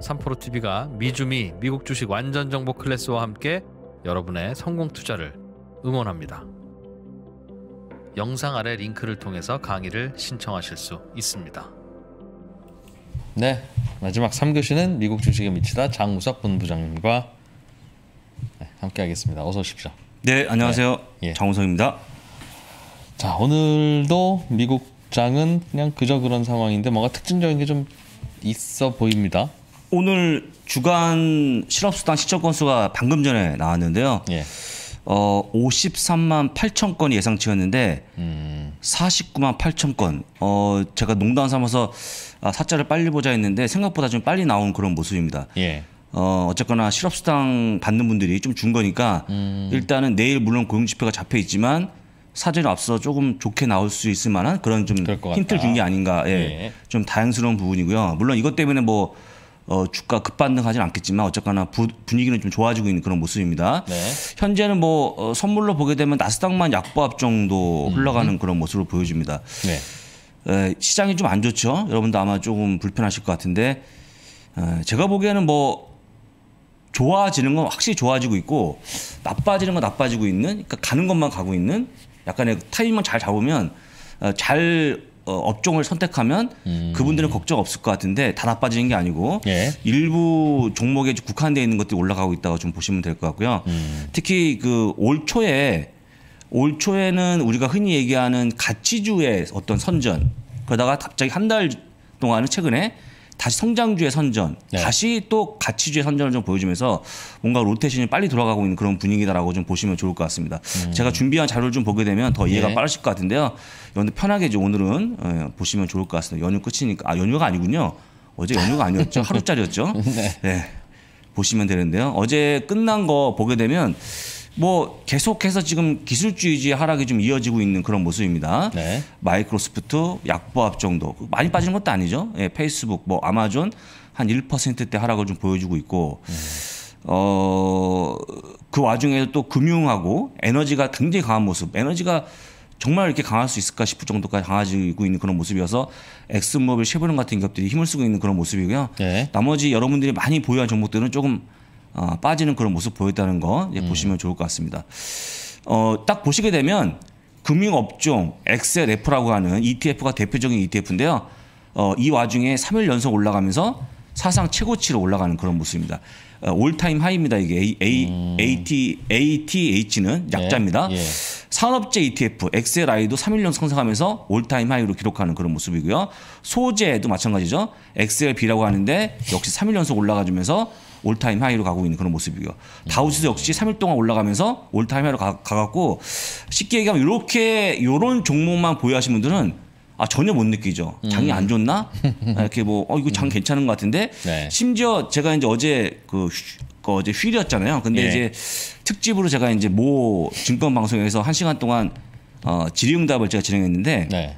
삼프로 TV가 미주미 미국 주식 완전 정보 클래스와 함께 여러분의 성공 투자를 응원합니다. 영상 아래 링크를 통해서 강의를 신청하실 수 있습니다. 네, 마지막 3교시는 미국 주식에 미치다 장우석 본부장님과 네, 함께 하겠습니다. 어서 오십시오. 네, 안녕하세요. 네, 예. 장우석입니다. 자, 오늘도 미국 장은 그냥 그저 그런 상황인데 뭔가 특징적인 게 좀 있어 보입니다. 오늘 주간 실업수당 시청 건수가 방금 전에 나왔는데요. 예. 어, 53만 8천 건이 예상치였는데 음. 49만 8천 건. 어, 제가 농담 삼아서 아, 사자를 빨리 보자 했는데 생각보다 좀 빨리 나온 그런 모습입니다. 예. 어, 어쨌거나 실업수당 받는 분들이 좀 준 거니까 음. 일단은 내일 물론 고용지표가 잡혀 있지만 사전에 앞서 조금 좋게 나올 수 있을 만한 그런 좀 힌트를 준 게 아닌가. 예. 예. 좀 다행스러운 부분이고요. 물론 이것 때문에 뭐 어, 주가 급반등하진 않겠지만 어쨌거나 부, 분위기는 좀 좋아지고 있는 그런 모습입니다. 네. 현재는 뭐 어, 선물로 보게 되면 나스닥만 약보합 정도 음. 흘러가는 음. 그런 모습을 보여줍니다. 네. 에, 시장이 좀 안 좋죠. 여러분도 아마 조금 불편하실 것 같은데 에, 제가 보기에는 뭐 좋아지는 건 확실히 좋아지고 있고 나빠지는 건 나빠지고 있는 그러니까 가는 것만 가고 있는 약간의 타이밍만 잘 잡으면 어, 잘 어, 업종을 선택하면 음. 그분들은 걱정 없을 것 같은데 다 나빠지는 게 아니고 예. 일부 종목에 국한되어 있는 것들이 올라가고 있다고 좀 보시면 될 것 같고요. 음. 특히 그 올 초에 올 초에는 우리가 흔히 얘기하는 가치주의 어떤 선전 그러다가 갑자기 한 달 동안은 최근에 다시 성장주의 선전, 네. 다시 또 가치주의 선전을 좀 보여주면서 뭔가 로테이션이 빨리 돌아가고 있는 그런 분위기다라고 좀 보시면 좋을 것 같습니다. 음. 제가 준비한 자료를 좀 보게 되면 더 이해가 네. 빠르실 것 같은데요. 여러분 편하게 이제 오늘은 예, 보시면 좋을 것 같습니다. 연휴 끝이니까 아 연휴가 아니군요. 어제 연휴가 아니었죠. 하루짜리였죠. 네. 예, 보시면 되는데요. 어제 끝난 거 보게 되면 뭐 계속해서 지금 기술주의지 하락이 좀 이어지고 있는 그런 모습입니다. 네. 마이크로소프트 약보합 정도 많이 빠지는 것도 아니죠. 예, 페이스북, 뭐 아마존 한 1%대 하락을 좀 보여주고 있고 네. 음. 어그 와중에도 또 금융하고 에너지가 굉장히 강한 모습. 에너지가 정말 이렇게 강할 수 있을까 싶을 정도까지 강해지고 있는 그런 모습이어서 엑스모빌 쉐보론 같은 기업들이 힘을 쓰고 있는 그런 모습이고요. 네. 나머지 여러분들이 많이 보유한 종목들은 조금 어, 빠지는 그런 모습 보였다는 거 예, 음. 보시면 좋을 것 같습니다. 어, 딱 보시게 되면 금융업종 엑셀F라고 하는 ETF가 대표적인 ETF인데요. 어, 이 와중에 3일 연속 올라가면서 사상 최고치로 올라가는 그런 모습입니다. 어, 올타임 하이입니다. 이게 A, A, 음. AT, ATH는 예, 약자입니다. 예, 예. 산업재 ETF XLI도 3일 연속 상승하면서 올타임 하이로 기록하는 그런 모습이고요. 소재도 마찬가지죠. XLB라고 하는데 역시 3일 연속 올라가주면서 올타임 하이로 가고 있는 그런 모습이고요. 다우스 역시 3일 동안 올라가면서 올타임 하이로 가, 가갖고 쉽게 얘기하면 이렇게 요런 종목만 보유하신 분들은 아 전혀 못 느끼죠. 음. 장이 음. 안 좋나? 아, 이렇게 뭐어 이거 장 음. 괜찮은 것 같은데 네. 심지어 제가 이제 어제 그, 그 어제 휴일이었잖아요. 근데 예. 이제 특집으로 제가 이제 모 증권 방송에서 한 시간 동안 어 질의응답을 제가 진행했는데 네.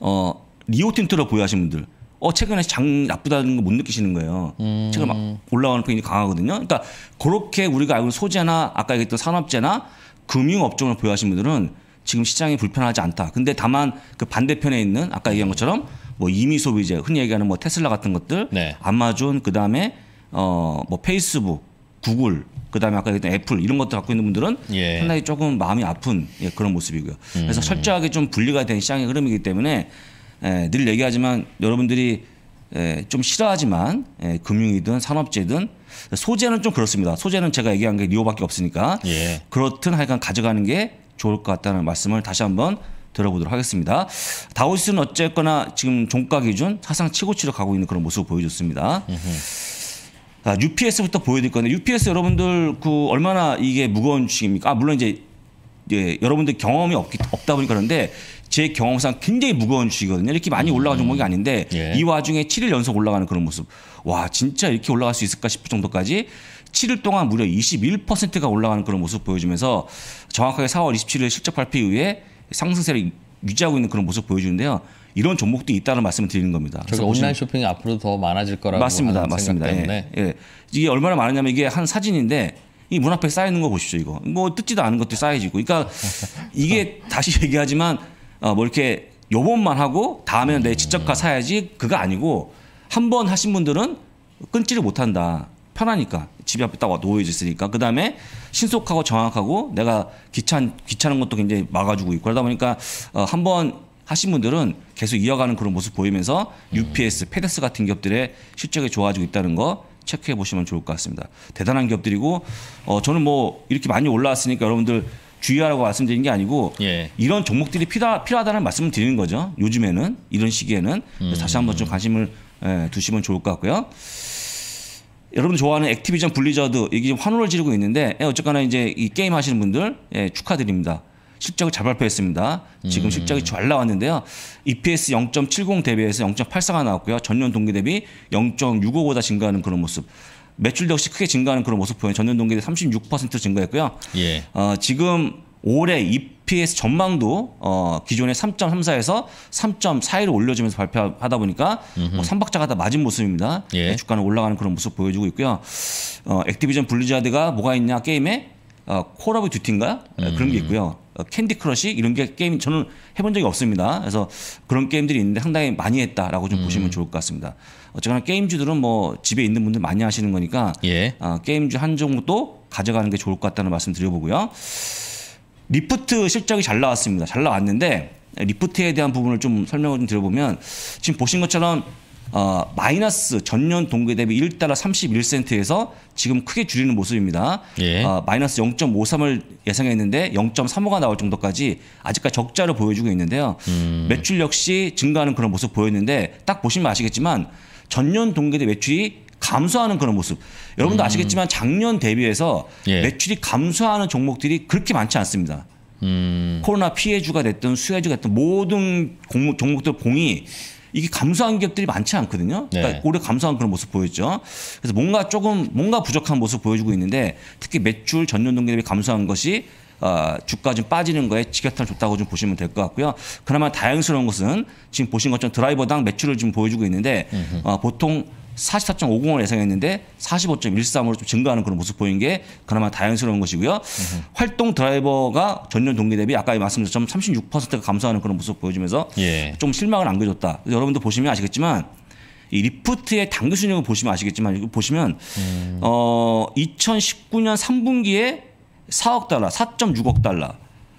어 리오틴트로 보유하신 분들 어 최근에 장 나쁘다는 거 못 느끼시는 거예요. 음. 최근 막올라오는 편이 강하거든요. 그러니까 그렇게 우리가 알고 있는 소재나 아까 얘기했던 산업재나 금융 업종을 보유하신 분들은 지금 시장이 불편하지 않다. 근데 다만 그 반대편에 있는 아까 얘기한 것처럼 뭐 이미 소비재 흔히 얘기하는 뭐 테슬라 같은 것들, 네. 아마존 그다음에 어뭐 페이스북, 구글 그다음에 아까 얘기했던 애플 이런 것들 갖고 있는 분들은 예. 상당히 조금 마음이 아픈 예, 그런 모습이고요. 그래서 음. 철저하게 좀 분리가 된 시장의 흐름이기 때문에 에, 예, 늘 얘기하지만 여러분들이 에, 예, 좀 싫어하지만 에, 예, 금융이든 산업재든 소재는 좀 그렇습니다. 소재는 제가 얘기한 게 리오밖에 없으니까 예. 그렇든 하여간 가져가는 게 좋을 것 같다는 말씀을 다시 한번 들어보도록 하겠습니다. 다우스는 어쨌거나 지금 종가 기준 사상 최고치로 가고 있는 그런 모습을 보여줬습니다. 자, 아, UPS부터 보여드릴 건데 UPS 여러분들 그 얼마나 이게 무거운 주식입니까? 아 물론 이제 예, 여러분들 경험이 없기, 없다 보니까 그런데 제 경험상 굉장히 무거운 주이거든요. 이렇게 많이 올라간 종목이 아닌데 예. 이 와중에 7일 연속 올라가는 그런 모습. 와, 진짜 이렇게 올라갈 수 있을까 싶을 정도까지 7일 동안 무려 21%가 올라가는 그런 모습 보여주면서 정확하게 4월 27일 실적 발표 이후에 상승세를 유지하고 있는 그런 모습 보여주는데요. 이런 종목도 있다는 말씀을 드리는 겁니다. 그래서 온라인 쇼핑이 앞으로 더 많아질 거라고 맞습니다, 맞습니다. 예, 예. 이게 얼마나 많으냐면 이게 한 사진인데 이문 앞에 쌓이는 거 보십시오 이거 뭐 뜯지도 않은 것도 쌓여지고 그러니까 이게 다시 얘기하지만 어, 뭐 이렇게 요번만 하고 다음에는 내직접가 음. 사야지 그거 아니고 한 번 하신 분들은 끊지를 못한다 편하니까 집 앞에 딱 놓여져 있으니까 그 다음에 신속하고 정확하고 내가 귀찮 귀찮은 것도 굉장히 막아주고 있고 그러다 보니까 어, 한 번 하신 분들은 계속 이어가는 그런 모습 보이면서 UPS, 음. 페덱스 같은 기업들의 실적이 좋아지고 있다는 거 체크해 보시면 좋을 것 같습니다. 대단한 기업들이고 어, 저는 뭐 이렇게 많이 올라왔으니까 여러분들 주의하라고 말씀드린 게 아니고 예. 이런 종목들이 필요하, 필요하다는 말씀을 드리는 거죠. 요즘에는 이런 시기에는 음. 다시 한번 좀 음. 관심을 예, 두시면 좋을 것 같고요. 여러분 좋아하는 액티비전 블리자드 이게 환호를 지르고 있는데 예, 어쨌거나 이제 이 게임 하시는 분들 예, 축하드립니다. 실적을 잘 발표했습니다. 지금 음. 실적이 잘 나왔는데요. EPS 0.70 대비해서 0.84가 나왔고요. 전년 동기 대비 0.65보다 증가하는 그런 모습. 매출 역시 크게 증가하는 그런 모습 보여요. 전년 동기 대비 36% 증가했고요. 예. 어, 지금 올해 EPS 전망도 어, 기존의 3.34에서 3.41로 올려주면서 발표하다 보니까 뭐 삼박자가 다 맞은 모습입니다. 예. 네, 주가는 올라가는 그런 모습 보여주고 있고요. 어, 액티비전 블리자드가 뭐가 있냐 게임에 어, 콜 오브 듀티인가 음. 그런 게 음. 있고요. 캔디 어, 크러쉬 이런 게 게임 저는 해본 적이 없습니다. 그래서 그런 게임들이 있는데 상당히 많이 했다라고 좀 음. 보시면 좋을 것 같습니다. 어쨌거나 게임주들은 뭐 집에 있는 분들 많이 하시는 거니까 예. 어, 게임주 한 종도 가져가는 게 좋을 것 같다는 말씀 드려보고요. 리프트 실적이 잘 나왔습니다. 잘 나왔는데 리프트에 대한 부분을 좀 설명을 좀 드려보면 지금 보신 것처럼 어, 마이너스 전년 동기 대비 1달러 31센트에서 지금 크게 줄이는 모습입니다. 예. 어, 마이너스 0.53을 예상했는데 0.35가 나올 정도까지 아직까지 적자를 보여주고 있는데요. 음. 매출 역시 증가하는 그런 모습 보였는데 딱 보시면 아시겠지만 전년 동기 대비 매출이 감소하는 그런 모습. 여러분도 음. 아시겠지만 작년 대비해서 예. 매출이 감소하는 종목들이 그렇게 많지 않습니다. 음. 코로나 피해주가 됐든 수혜주가 됐든 모든 공 종목들 공이 이게 감소한 기업들이 많지 않거든요. 네. 그러니까 네. 올해 감소한 그런 모습 보였죠. 그래서 뭔가 조금 뭔가 부족한 모습 보여주고 있는데 특히 매출 전년 동기 대비 감소한 것이 어, 주가 좀 빠지는 거에 지격탄을 줬다고 좀 보시면 될 것 같고요. 그나마 다행스러운 것은 지금 보신 것처럼 드라이버당 매출을 지금 보여주고 있는데 어, 보통 44.50을 예상했는데 45.13으로 좀 증가하는 그런 모습 보인 게 그나마 다행스러운 것이고요. 으흠. 활동 드라이버가 전년 동기 대비 아까 말씀드렸던 36%가 감소하는 그런 모습 보여주면서 예. 좀 실망을 안겨줬다. 여러분도 보시면 아시겠지만 이 리프트의 당기순이을 보시면 아시겠지만 이거 보시면 음. 어 2019년 3분기에 4억 달러, 4.6억 달러,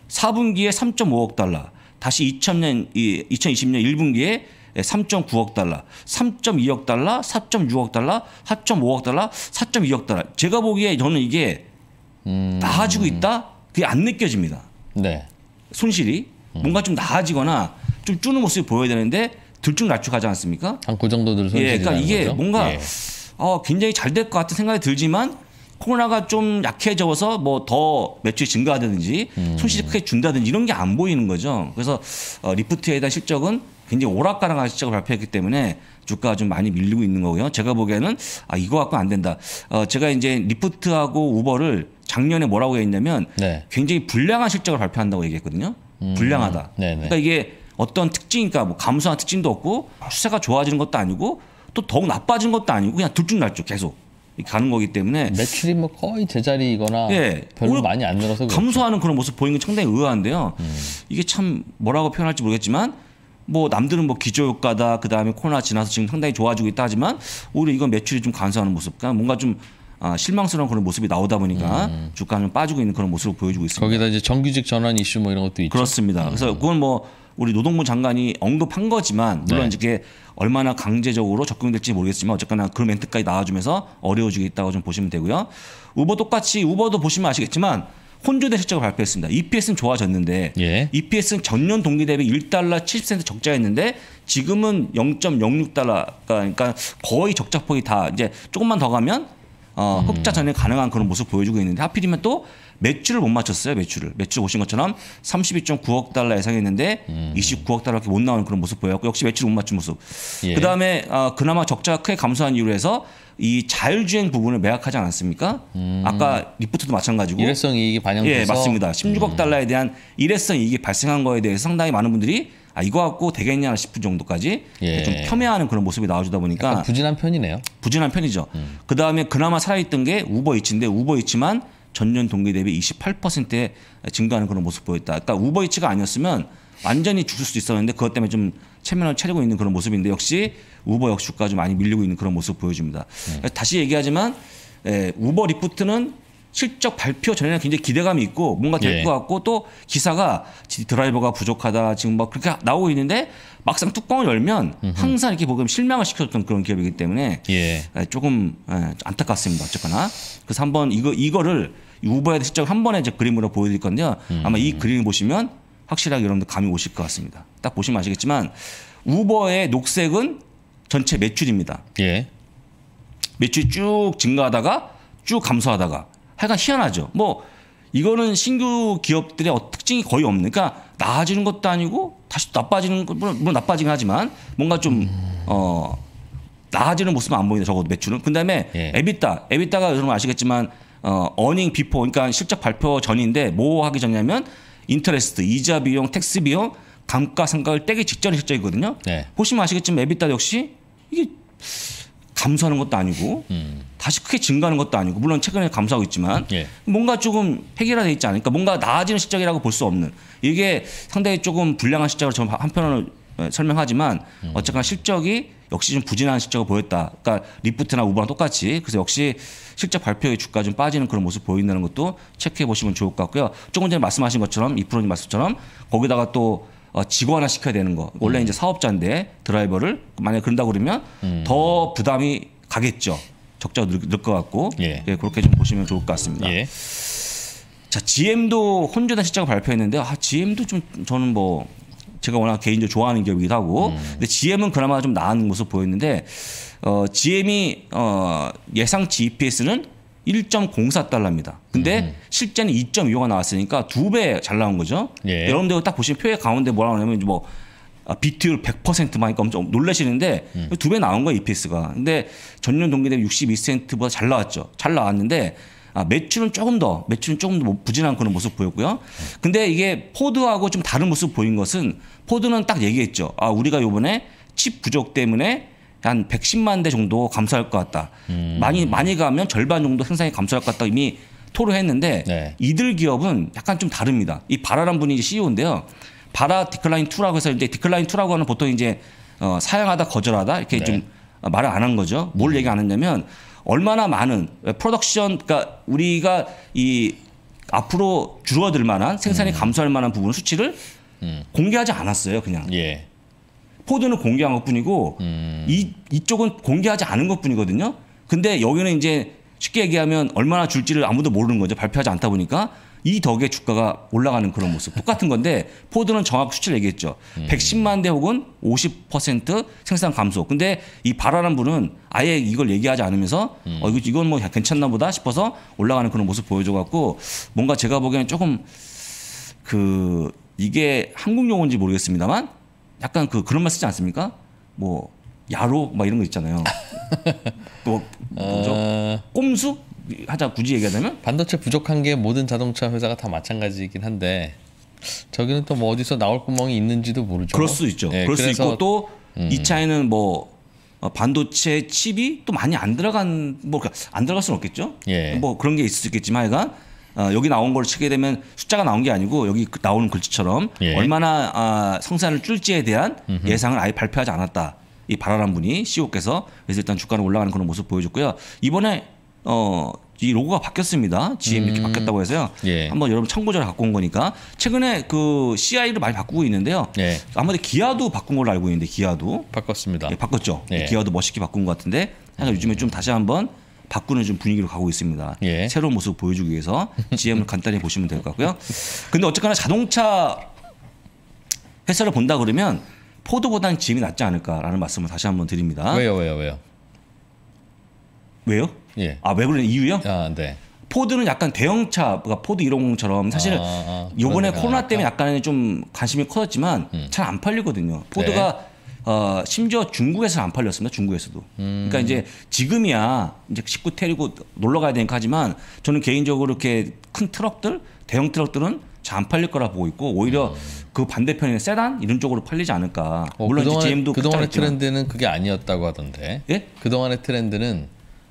4분기에 3.5억 달러, 다시 2000년 이 2020년 1분기에 3.9억 예, 달러, 3.2억 달러, 4.6억 달러, 4.5억 달러, 4.2억 달러. 제가 보기에 저는 이게 음. 나아지고 있다? 그게 안 느껴집니다. 네. 손실이 음. 뭔가 좀 나아지거나 좀 쭈는 모습이 보여야 되는데 들쭉날쭉하지 않습니까? 한 그 정도 들 손실이 예, 그러니까 이게 거죠? 뭔가 예. 어, 굉장히 잘 될 것 같은 생각이 들지만 코로나가 좀 약해져서 뭐 더 매출이 증가하든지 음. 손실이 크게 준다든지 이런 게 안 보이는 거죠. 그래서 어, 리프트에 대한 실적은 굉장히 오락가락한 시적을 발표했기 때문에 주가가 좀 많이 밀리고 있는 거고요. 제가 보기에는 아 이거 갖고 안 된다. 어 제가 이제 리프트하고 우버를 작년에 뭐라고 했냐면 네. 굉장히 불량한 실적을 발표한다고 얘기했거든요. 음, 불량하다. 음. 네, 네. 그러니까 이게 어떤 특징이니까 뭐 감소한 특징도 없고 추세가 좋아지는 것도 아니고 또 더욱 나빠진 것도 아니고 그냥 둘 중날쭉 계속 가는 거기 때문에 매출이 뭐 거의 제자리이거나 예, 별로 많이 안 늘어서 그렇죠. 감소하는 그렇죠. 그런 모습 보이는 게 상당히 의아한데요. 음. 이게 참 뭐라고 표현할지 모르겠지만 뭐 남들은 뭐 기저효과다 그다음에 코로나 지나서 지금 상당히 좋아지고 있다 하지만 오히려 이건 매출이 좀 감소하는 모습 그러니까 뭔가 좀 아, 실망스러운 그런 모습이 나오다 보니까 음. 주가는 빠지고 있는 그런 모습을 보여주고 있습니다. 거기다 이제 정규직 전환 이슈 뭐 이런 것도 있죠. 그렇습니다. 음. 그래서 그건 뭐 우리 노동부 장관이 언급한 거지만 물론 네. 이게 얼마나 강제적으로 적용될지 모르겠지만 어쨌거나 그런 멘트까지 나와주면서 어려워지고 있다고 좀 보시면 되고요. 우버 똑같이 우버도 보시면 아시겠지만 혼조된 실적을 발표했습니다. EPS는 좋아졌는데 예. EPS는 전년 동기 대비 1달러 70센트 적자였는데 지금은 0.06달러 그러니까 거의 적자폭이 다 이제 조금만 더 가면 어, 흑자 전에 가능한 그런 모습 보여주고 있는데 하필이면 또 매출을 못 맞췄어요. 매출을. 매출 보신 것처럼 32.9억 달러 예상했는데 음. 29억 달러밖에 못 나오는 그런 모습 보였고 역시 매출 을못 맞춘 모습. 예. 그다음에 어, 그나마 적자가 크게 감소한 이유로 해서 이 자율주행 부분을 매각하지 않았습니까? 음. 아까 리프트도 마찬가지고 일회성 이익이 반영돼서 예, 맞습니다. 16억 음. 달러에 대한 일회성 이익이 발생한 거에 대해서 상당히 많은 분들이 아 이거 갖고 되겠냐 싶은 정도까지 예. 좀 폄훼하는 그런 모습이 나와주다 보니까 부진한 편이네요. 부진한 편이죠. 음. 그 다음에 그나마 살아있던 게우버이치인데우버이치만 전년 동기 대비 28%의 증가하는 그런 모습 보였다. 그러니까 우버이츠가 아니었으면 완전히 죽을 수도 있었는데 그것 때문에 좀 체면을 차리고 있는 그런 모습인데 역시 우버 역 주가 좀 많이 밀리고 있는 그런 모습 보여줍니다. 네. 그러니까 다시 얘기하지만 에, 예, 우버 리프트는 실적 발표 전에는 굉장히 기대감이 있고 뭔가 될것 예. 같고 또 기사가 드라이버가 부족하다 지금 막 그렇게 나오고 있는데 막상 뚜껑을 열면 항상 이렇게 보면 실망을 시켜줬던 그런 기업이기 때문에 예. 예 조금 예, 안타깝습니다 어쨌거나 그래서 한번 이거 이거를 우버헤드 실적 한 번에 그림으로 보여드릴 건데요. 음. 아마 이 그림을 보시면 확실하게 여러분들 감이 오실 것 같습니다. 딱 보시면 아시겠지만 우버의 녹색은 전체 매출입니다. 예. 매출이 쭉 증가하다가 쭉 감소하다가 하여간 희한하죠. 뭐 이거는 신규 기업들의 어, 특징이 거의 없는. 그러니까 나아지는 것도 아니고 다시 나빠지는 것 물론, 나빠지긴 하지만 뭔가 좀어 음. 나아지는 모습은 안 보이네 적어도 매출은. 그다음에 예. 에비타, 에비타가 여러분 아시겠지만 어, 어닝 비포 그러니까 실적 발표 전인데 뭐 하기 전이냐면 인터레스트 이자 비용, 택스 비용, 감가상각을 떼기 직전의 실적이거든요. 네. 보시면 아시겠지만 에비타 역시 이게 감소하는 것도 아니고 음. 다시 크게 증가하는 것도 아니고 물론 최근에 감소하고 있지만 예. 뭔가 조금 해결화돼 있지 않을까 뭔가 나아지는 실적이라고 볼 수 없는 이게 상당히 조금 불량한 실적으로 저는 한편으로 설명하지만 음. 어쨌거나 실적이 역시 좀 부진한 실적을 보였다. 그러니까 리프트나 우버랑 똑같이 그래서 역시 실적 발표의 주가 좀 빠지는 그런 모습 보인다는 것도 체크해 보시면 좋을 것 같고요. 조금 전에 말씀하신 것처럼 이프로님 말씀처럼 거기다가 또 어, 직원화 시켜야 되는 거. 원래 음. 이제 사업자인데 드라이버를 만약 에 그런다 그러면 음. 더 부담이 가겠죠. 적자가 늘것 같고 예. 예. 그렇게 좀 보시면 좋을 것 같습니다. 예. 자, GM도 혼조단 실적을 발표했는데 아, GM도 좀 저는 뭐 제가 워낙 개인적으로 좋아하는 기업이기도 하고 음. 근데 GM은 그나마 좀 나은 모습 보였는데 어, GM이 어, 예상치 EPS는 1.04달러입니다. 근데 음. 실제는 2.25가 나왔으니까 두 배 잘 나온 거죠. 예. 여러분들 딱 보시면 표의 가운데 뭐라고 하냐면 뭐 아, 비트율 100%만 하니까 엄청 놀라시는데 음. 두배 나온 거예요, EPS가. 근데 전년 동기 대비 62센트보다 잘 나왔죠. 잘 나왔는데 아, 매출은 조금 더 매출은 조금 더 부진한 그런 모습 보였고요. 근데 이게 포드하고 좀 다른 모습 보인 것은 포드는 딱 얘기했죠. 아 우리가 요번에 칩 부족 때문에 한 110만 대 정도 감소할 것 같다. 음. 많이 많이 가면 절반 정도 생산이 감소할 것 같다 이미 토로했는데 네. 이들 기업은 약간 좀 다릅니다. 이 바라란 분이 이제 CEO인데요. 바라 디클라인 투라고 해서 이제 디클라인 투라고 하는 보통 이제 어, 사양하다 거절하다 이렇게 네. 좀 말을 안 한 거죠. 뭘 음. 얘기 안 했냐면 얼마나 많은 프로덕션 그러니까 우리가 이 앞으로 줄어들 만한 생산이 음. 감소할 만한 부분 수치를 음. 공개하지 않았어요 그냥 예. 포드는 공개한 것뿐이고 음. 이 이쪽은 공개하지 않은 것뿐이거든요 근데 여기는 이제 쉽게 얘기하면 얼마나 줄지를 아무도 모르는 거죠 발표하지 않다 보니까 이 덕에 주가가 올라가는 그런 모습 똑같은 건데 포드는 정확 수치를 얘기했죠. 110만 음. 대 혹은 50% 생산 감소. 근데 이 바라란 분은 아예 이걸 얘기하지 않으면서 음. 어 이거 이건 뭐 괜찮나 보다 싶어서 올라가는 그런 모습 보여줘 갖고 뭔가 제가 보기에는 조금 그 이게 한국 용어인지 모르겠습니다만 약간 그 그런 말 쓰지 않습니까? 뭐 야로 막 이런 거 있잖아요. 뭐 뭐죠? 어... 꼼수? 하자 굳이 얘기하자면 반도체 부족한 게 모든 자동차 회사가 다 마찬가지이긴 한데 저기는 또 뭐 어디서 나올 구멍이 있는지도 모르죠. 그럴 수 있죠. 예, 그럴 수 있고 또이 음. 차에는 뭐 어, 반도체 칩이 또 많이 안 들어간 뭐안 그러니까 들어갈 수는 없겠죠. 예. 뭐 그런 게 있을 수 있겠지만 하여 어, 여기 나온 걸 치게 되면 숫자가 나온 게 아니고 여기 그 나오는 글씨처럼 예. 얼마나 아, 성산을 줄지에 대한 음흠. 예상을 아예 발표하지 않았다. 이 바라란 분이 CEO께서 그래서 일단 주가는 올라가는 그런 모습 보여줬고요. 이번에 어, 이 로고가 바뀌었습니다. GM 이렇게 음. 바뀌었다고 해서요. 예. 한번 여러분 참고자를 갖고 온 거니까 최근에 그 CI를 많이 바꾸고 있는데요. 예. 아무래도 기아도 바꾼 걸로 알고 있는데 기아도 바꿨습니다. 예, 바꿨죠. 예. 기아도 멋있게 바꾼 것 같은데 하여 음. 요즘에 좀 다시 한번 바꾸는 좀 분위기로 가고 있습니다. 예. 새로운 모습 보여주기 위해서 GM을 간단히 보시면 될 것 같고요. 근데 어쨌거나 자동차 회사를 본다 그러면 포드보다는 GM이 낫지 않을까라는 말씀을 다시 한번 드립니다. 왜요, 왜요, 왜요? 왜요? 예. 아왜 그러냐 이유요? 아 네. 포드는 약간 대형차, 그러니까 포드 이5 0처럼 사실은 아, 아, 아, 요번에 그러니까 코로나 때문에 약간 좀 관심이 커졌지만 음. 잘안 팔리거든요. 포드가 네. 어, 심지어 중국에서안 팔렸습니다. 중국에서도. 그러니까 음. 그러니까 이제 지금이야 이제 식구 테리고 놀러 가야 되니까 하지만 저는 개인적으로 이렇게 큰 트럭들, 대형 트럭들은 잘 안 팔릴 거라 보고 있고 오히려 음. 그반대편에 세단 이런 쪽으로 팔리지 않을까. 어, 물론 그동안, GM도 그동안의 트렌드는 그게 아니었다고 하던데. 예? 그동안의 트렌드는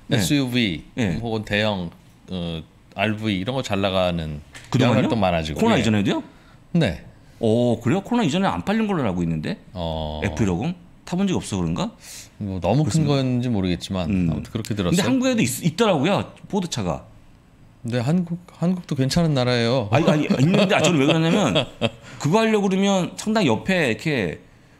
네. SUV 예. 네. 음, 혹은 대형 어, RV 이런 거 잘 나가는 그동안요? 또 많아지고 코로나 예. 이전에도요? 네. 어 그래요? 코로나 이전에 안 팔린 걸로 알고 있는데 어... F150 타본 적 없어 그런가? 뭐 너무 그렇습니다. 큰 건지 모르겠지만 음. 아무튼 그렇게 들었어요. 근데 한국에도 있, 더라고요 포드 차가. 근데 한국 한국도 괜찮은 나라예요. 아니, 아니 있는데 아, 저는 왜 그러냐면 그거 하려고 그러면 상당히 옆에 이렇게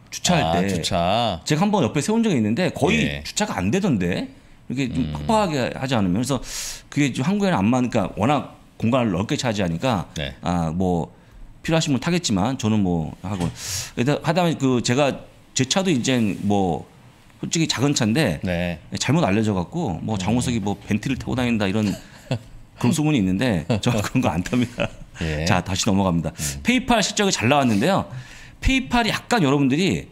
주차할 아, 때 주차. 제가 한 번 옆에 세운 적이 있는데 거의 예. 주차가 안 되던데. 이렇게 좀 음. 팍팍하게 하지 않으면 그래서 그게 좀 한국에는 안 맞으니까 워낙 공간을 넓게 차지하니까 네. 아뭐 필요하신 분 타겠지만 저는 뭐 하고 하다 보니 그 제가 제 차도 이제 뭐 솔직히 작은 차인데 네. 잘못 알려져 갖고 뭐 음. 장호석이 뭐 벤티를 타고 다닌다 이런 그런 소문이 있는데 저 그런 거 안 탑니다. 예. 자 다시 넘어갑니다. 음. 페이팔 실적이 잘 나왔는데요. 페이팔이 약간 여러분들이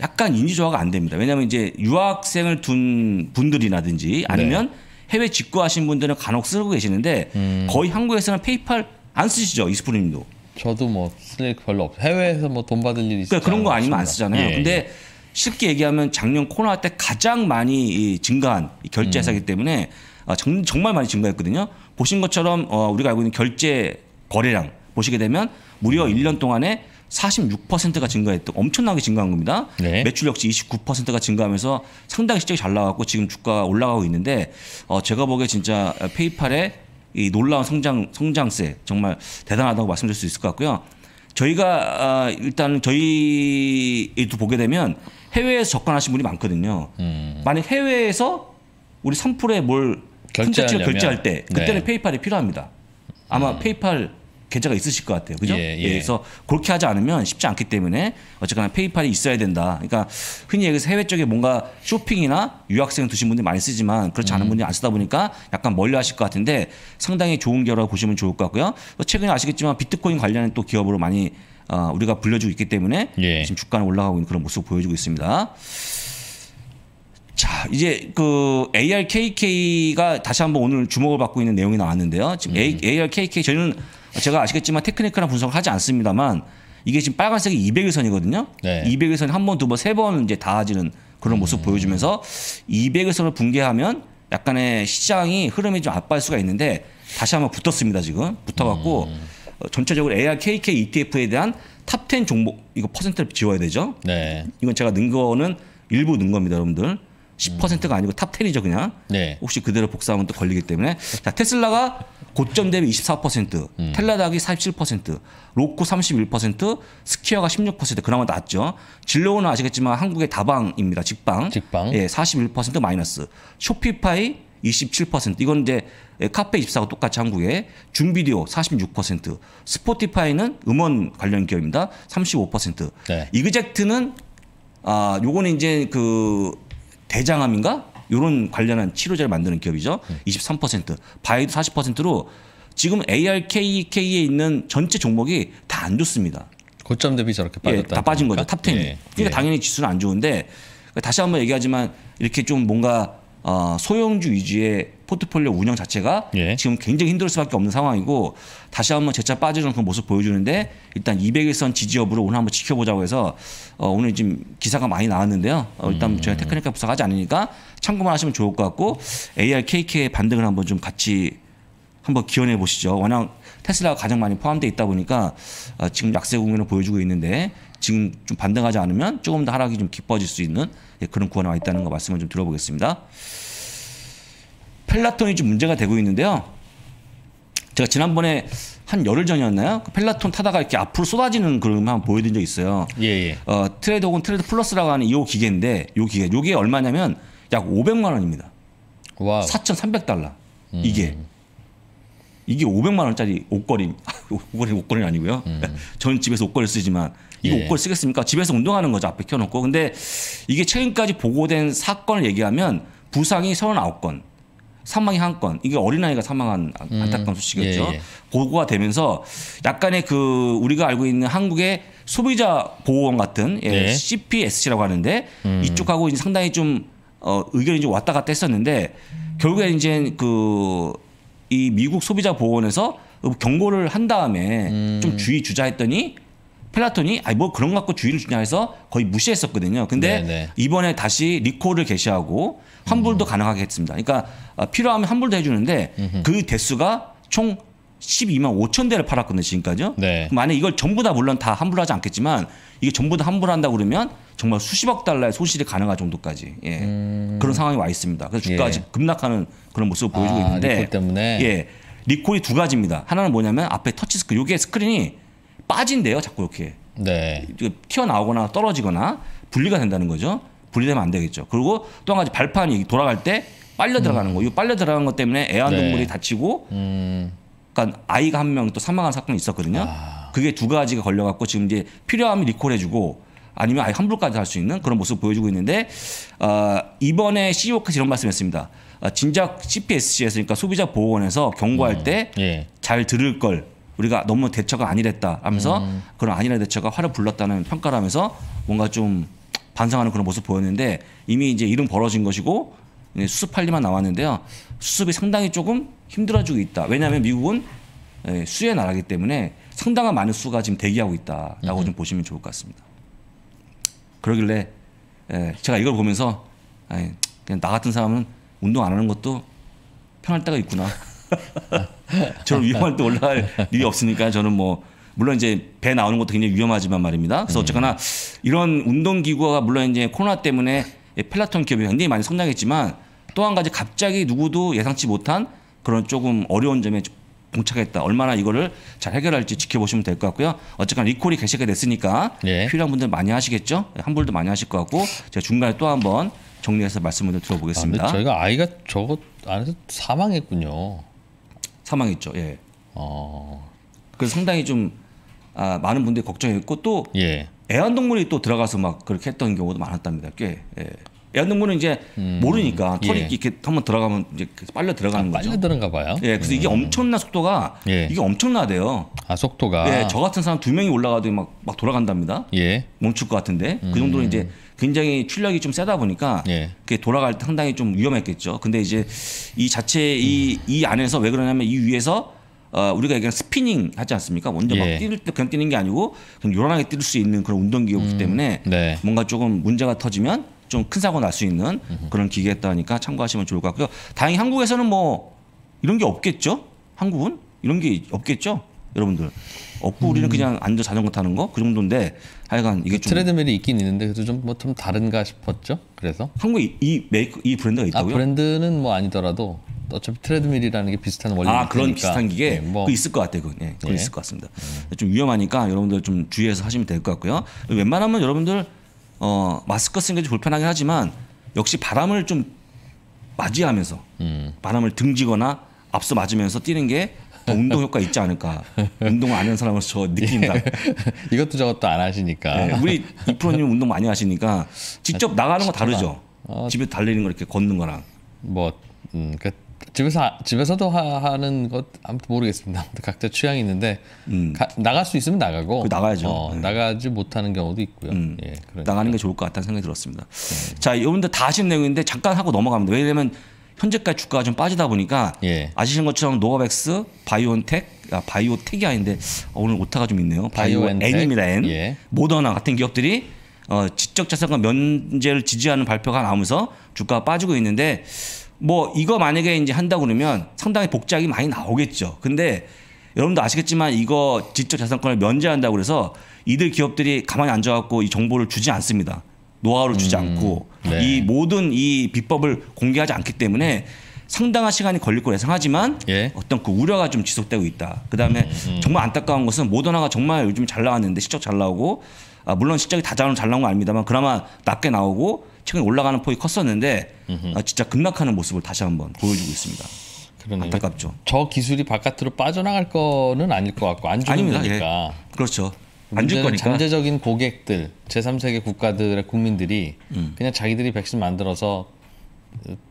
약간 인지 조화가안 됩니다. 왜냐하면 이제 유학생을 둔 분들이라든지 네. 아니면 네. 해외 직구하신 분들은 간혹 쓰고 계시는데 음. 거의 한국에서는 페이팔 안 쓰시죠 이스프님도. 저도 뭐 쓸일 별로 없어. 해외에서 뭐 돈 받을 일이 그러니까 그런 거 아니면 안 쓰잖아요. 예, 근데 쉽게 얘기하면 작년 코로나 때 가장 많이 증가한 결제 회사기 음. 때문에 아, 정, 말 많이 증가했거든요. 보신 것처럼 어, 우리가 알고 있는 결제 거래량 보시게 되면 무려 음. 1년 동안에 46%가 증가했던 엄청나게 증가한 겁니다. 네. 매출 역시 29%가 증가하면서 상당히 실적이 잘 나왔고 지금 주가가 올라가고 있는데 어 제가 보기에 진짜 페이팔의 이 놀라운 성장 성장세 정말 대단하다고 말씀드릴 수 있을 것 같고요. 저희가 아 일단 저희도 보게 되면 해외에서 접근하신 분이 많거든요. 음. 만약 해외에서 우리 3%에 뭘 결제하려면 결제할 때 네. 그때는 네. 페이팔이 필요합니다. 아마 음. 페이팔 계좌가 있으실 것 같아요. 그죠? 예, 예. 그래서 그렇게 하지 않으면 쉽지 않기 때문에 어쨌거나 페이팔이 있어야 된다. 그러니까 흔히 얘기해서 해외 쪽에 뭔가 쇼핑이나 유학생 두신 분들이 많이 쓰지만 그렇지 않은 음. 분들이 안 쓰다 보니까 약간 멀리 하실 것 같은데 상당히 좋은 결과 보시면 좋을 것 같고요. 최근에 아시겠지만 비트코인 관련된 또 기업으로 많이 어, 우리가 불려주고 있기 때문에 예. 지금 주가는 올라가고 있는 그런 모습 보여주고 있습니다. 자, 이제 그 ARKK가 다시 한번 오늘 주목을 받고 있는 내용이 나왔는데요. 지금 음. ARKK 저희는 제가 아시겠지만 테크니컬한 분석을 하지 않습니다만 이게 지금 빨간색이 200일선이거든요. 네. 200일선이 한 번, 두 번, 세 번 이제 닿아지는 그런 모습 음. 보여주면서 200일선을 붕괴하면 약간의 시장이 흐름이 좀 아빠할 수가 있는데 다시 한번 붙었습니다 지금 붙어갖고 음. 어, 전체적으로 ARKK ETF에 대한 탑10 종목 이거 퍼센트를 지워야 되죠. 네. 이건 제가 는 거는 일부 는 겁니다, 여러분들. 10%가 음. 아니고 탑10이죠, 그냥. 네. 혹시 그대로 복사하면 또 걸리기 때문에. 자, 테슬라가 고점 대비 24%, 음. 텔라닥이 47%, 로코 31%, 스퀘어가 16% 그나마 낮죠. 진로는 아시겠지만 한국의 다방입니다. 직방. 직방. 예, 41% 마이너스. 쇼피파이 27%. 이건 이제 카페 2 4고 똑같이 한국의 준비디오 46%, 스포티파이는 음원 관련 기업입니다. 35%. 네. 이그젝트는 아, 요거는 이제 그 대장암인가? 이런 관련한 치료제를 만드는 기업이죠. 23% 바이도 40%로 지금 ARKK에 있는 전체 종목이 다 안 좋습니다. 고점 대비 저렇게 예, 빠졌다. 예, 다 빠진 거죠. 탑10. 예. 그러니까 예. 당연히 지수는 안 좋은데 다시 한번 얘기하지만 이렇게 좀 뭔가 어, 소형주 위주의 포트폴리오 운영 자체가 예. 지금 굉장히 힘들 수밖에 없는 상황이고 다시 한번 재차 빠지는 그 모습 보여주는데 일단 200일선 지지 여부를 오늘 한번 지켜보자고 해서 어, 오늘 지금 기사가 많이 나왔는데요. 어, 일단 음. 저희 테크니컬 부서가 하지 않으니까 참고만 하시면 좋을 것 같고 ARKK의 반등을 한번 좀 같이 한번 기원해 보시죠. 워낙 테슬라가 가장 많이 포함되어 있다 보니까 아, 지금 약세 공연을 보여주고 있는데 지금 좀 반등하지 않으면 조금 더 하락이 좀 깊어질 수 있는 예, 그런 구간에 와 있다는 거 말씀을 좀 들어보겠습니다. 펠라톤이 좀 문제가 되고 있는데요. 제가 지난번에 한 열흘 전이었나요? 그 펠라톤 타다가 이렇게 앞으로 쏟아지는 그림 한번 보여드린 적 있어요. 예, 예. 어, 트레드 혹은 트레드 플러스라고 하는 이 기계인데 이 기계. 이게 얼마냐면 약 500만 원입니다. 와. 4,300달러. 음. 이게 이게 500만 원짜리 옷걸이 옷걸이 옷걸이 아니고요. 음. 저는 집에서 옷걸이 쓰지만 이거 예. 옷걸이 쓰겠습니까? 집에서 운동하는 거죠. 앞에 켜놓고. 근데 이게 최근까지 보고된 사건을 얘기하면 부상이 39건, 사망이 한 건. 이게 어린아이가 사망한 음. 안타까운 소식이었죠. 예, 예. 보고가 되면서 약간의 그 우리가 알고 있는 한국의 소비자 보호원 같은 예, 예. 네. CPSC라고 하는데 음. 이쪽하고 이제 상당히 좀 어, 의견이 좀 왔다 갔다 했었는데 결국에 이제 그 이 미국 소비자 보호원에서 경고를 한 다음에 음. 좀 주의 주자 했더니 플라톤이 아니 뭐 그런 거 갖고 주의를 주냐 해서 거의 무시했었거든요. 근데 네네. 네. 이번에 다시 리콜을 개시하고 환불도 음. 가능하게 했습니다. 그러니까 아, 필요하면 환불도 해주는데 음흠. 그 대수가 총 12만 5천 대를 팔았거든요 지금까지요. 네. 만약 이걸 전부 다 물론 다 환불하지 않겠지만 이게 전부 다 환불한다 그러면 정말 수십억 달러의 손실이 가능할 정도까지 예. 음. 그런 상황이 와 있습니다. 그래서 주가가 예. 급락하는 그런 모습을 아, 보여주고 아, 있는데 리콜 때문에 예 리콜이 두 가지입니다. 하나는 뭐냐면 앞에 터치 스크린 요게 스크린이 빠진대요 자꾸 이렇게 네. 튀어나오거나 떨어지거나 분리가 된다는 거죠. 분리되면 안 되겠죠. 그리고 또 한 가지 발판이 돌아갈 때 빨려 들어가는 음. 거. 이 빨려 들어가는것 때문에 애완동물이 네. 다치고 음. 그러니까 아이가 한 명 또 사망한 사건이 있었거든요. 아. 그게 두 가지가 걸려갖고 지금 이제 필요하면 리콜해주고 아니면 아예 환불까지 할 수 있는 그런 모습 보여주고 있는데 어, 이번에 CEO께서 이런 말씀했습니다. 어, 진작 CPSC에서 그러니까 소비자 보호원에서 경고할 음. 때잘 예. 들을 걸 우리가 너무 대처가 아니랬다 하면서 음. 그런 아니라 대처가 화를 불렀다는 평가를 하면서 뭔가 좀 반성하는 그런 모습 보였는데 이미 이제 일은 벌어진 것이고 수습 할리만 나왔는데요. 수습이 상당히 조금 힘들어지고 있다. 왜냐하면 미국은 예, 수혜 나라기 때문에 상당한 많은 수가 지금 대기하고 있다라고 음. 좀 보시면 좋을 것 같습니다. 그러길래 예, 제가 이걸 보면서 아니, 그냥 나 같은 사람은 운동 안 하는 것도 편할 때가 있구나. 저를 위험할 때 올라갈 일이 없으니까 저는 뭐 물론 이제 배 나오는 것도 굉장히 위험하지만 말입니다. 그래서 네. 어쨌거나 이런 운동 기구가 물론 이제 코로나 때문에 펠라톤 기업이 굉장히 많이 성장했지만 또 한 가지 갑자기 누구도 예상치 못한 그런 조금 어려운 점에 공착했다. 얼마나 이거를 잘 해결할지 지켜보시면 될 것 같고요. 어쨌건 리콜이 개시가 됐으니까 예. 필요한 분들 많이 하시겠죠. 환불도 많이 하실 것 같고 제가 중간에 또 한번 정리해서 말씀을 들어보겠습니다. 아, 저희가 아이가 저거 안에서 사망했군요. 사망했죠. 예. 어. 그래서 상당히 좀 아, 많은 분들이 걱정했고 또 예. 애완동물이 또 들어가서 막 그렇게 했던 경우도 많았답니다. 꽤. 예. 야완동물은 이제 음. 모르니까 털이 예. 이렇게 한번 들어가면 이제 그 빨려 들어가는 아, 거죠. 빨려 들어가 봐요. 예, 그래서 음. 이게 엄청난 속도가 예. 이게 엄청나대요. 아 속도가. 예, 저 같은 사람 두 명이 올라가도 막, 막 돌아간답니다. 예. 멈출 것 같은데 그 음. 그 정도로 이제 굉장히 출력이 좀 세다 보니까 예. 그게 돌아갈 때 상당히 좀 위험했겠죠. 근데 이제 이 자체 이이 음. 이 안에서 왜 그러냐면 이 위에서 어, 우리가 얘기하는 스피닝 하지 않습니까? 먼저 막 예. 뛰는 때 그냥 뛰는 게 아니고 그냥 요란하게 뛸 수 있는 그런 운동기구이기 음. 때문에 네. 뭔가 조금 문제가 터지면 좀큰 사고 날 수 있는 그런 기계였다니까 참고하시면 좋을 것 같고요. 다행히 한국에서는 뭐 이런 게 없겠죠? 한국은 이런 게 없겠죠? 여러분들 없고 우리는 음. 그냥 앉아 자전거 타는 거 그 정도인데 하여간 이게 좀 트레드밀이 있긴 있는데 그래도 좀 뭐좀 뭐 다른가 싶었죠. 그래서 한국에 이 메이크 이 브랜드가 아, 있다고요? 아, 브랜드는 뭐 아니더라도 어차피 트레드밀이라는 게 비슷한 원리아 그런 비슷한 기계 네, 뭐. 그 있을 것 같아요. 그건 예, 그건 예. 있을 것 같습니다. 음. 좀 위험하니까 여러분들 좀 주의해서 하시면 될 것 같고요. 웬만하면 여러분들 어, 마스크 쓰는 게좀 불편하긴 하지만 역시 바람을 좀 맞이하면서 음. 바람을 등지거나 앞서 맞으면서 뛰는 게 운동 효과 있지 않을까. 운동을 안 하는 사람으로서 저 느낀다. 예. 이것도 저것도 안 하시니까. 네, 우리 이 프로님 운동 많이 하시니까 직접 아, 나가는 거 다르죠. 어. 집에 달리는 거 이렇게 걷는 거랑. 뭐, 음, 그 집에서 집에서도 하, 는것 아무튼 모르겠습니다. 각자 취향이 있는데 음. 가, 나갈 수 있으면 나가고 그 나가야죠. 어, 네. 나가지 못하는 경우도 있고요. 음. 예, 그러니까. 나가는 게 좋을 것 같다는 생각이 들었습니다. 네. 자, 러분들다 아시는 내용인데 잠깐 하고 넘어갑니다. 왜냐하면 현재까지 주가가 좀 빠지다 보니까 예. 아시는 것처럼 노바백스, 바이오텍 아, 바이오텍이 아닌데 어, 오늘 오타가 좀 있네요. 바이오엔입니다 N. 예. 모더나 같은 기업들이 어, 지적 자산과 면제를 지지하는 발표가 나오면서 주가가 빠지고 있는데 뭐 이거 만약에 이제 한다 고 그러면 상당히 복잡이 많이 나오겠죠. 근데 여러분도 아시겠지만 이거 지적 자산권을 면제한다고 그래서 이들 기업들이 가만히 앉아갖고 이 정보를 주지 않습니다. 노하우를 주지 음, 않고 네. 이 모든 이 비법을 공개하지 않기 때문에 상당한 시간이 걸릴 거라 예상하지만 예? 어떤 그 우려가 좀 지속되고 있다. 그다음에 음, 음. 정말 안타까운 것은 모더나가 정말 요즘 잘 나왔는데 실적 잘 나오고 아, 물론 실적이 다 잘 나온 건 아닙니다만 그나마 낮게 나오고 최근 에 올라가는 폭이 컸었는데 아, 진짜 급락하는 모습을 다시 한번 보여주고 있습니다. 그러네요. 안타깝죠. 저 기술이 바깥으로 빠져나갈 거는 아닐 것 같고 안 주는 거니까. 예. 그렇죠. 안줄 거니까. 잠재적인 고객들, 제3세계 국가들의 국민들이 음. 그냥 자기들이 백신 만들어서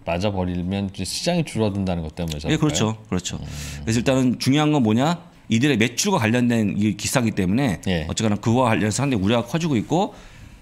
맞아 버리면 시장이 줄어든다는 것 때문에. 예, 그렇죠, 그렇죠. 음. 그래서 일단은 중요한 건 뭐냐? 이들의 매출과 관련된 기사기 때문에 예. 어쨌거나 그와 관련해서 상당히 우려가 커지고 있고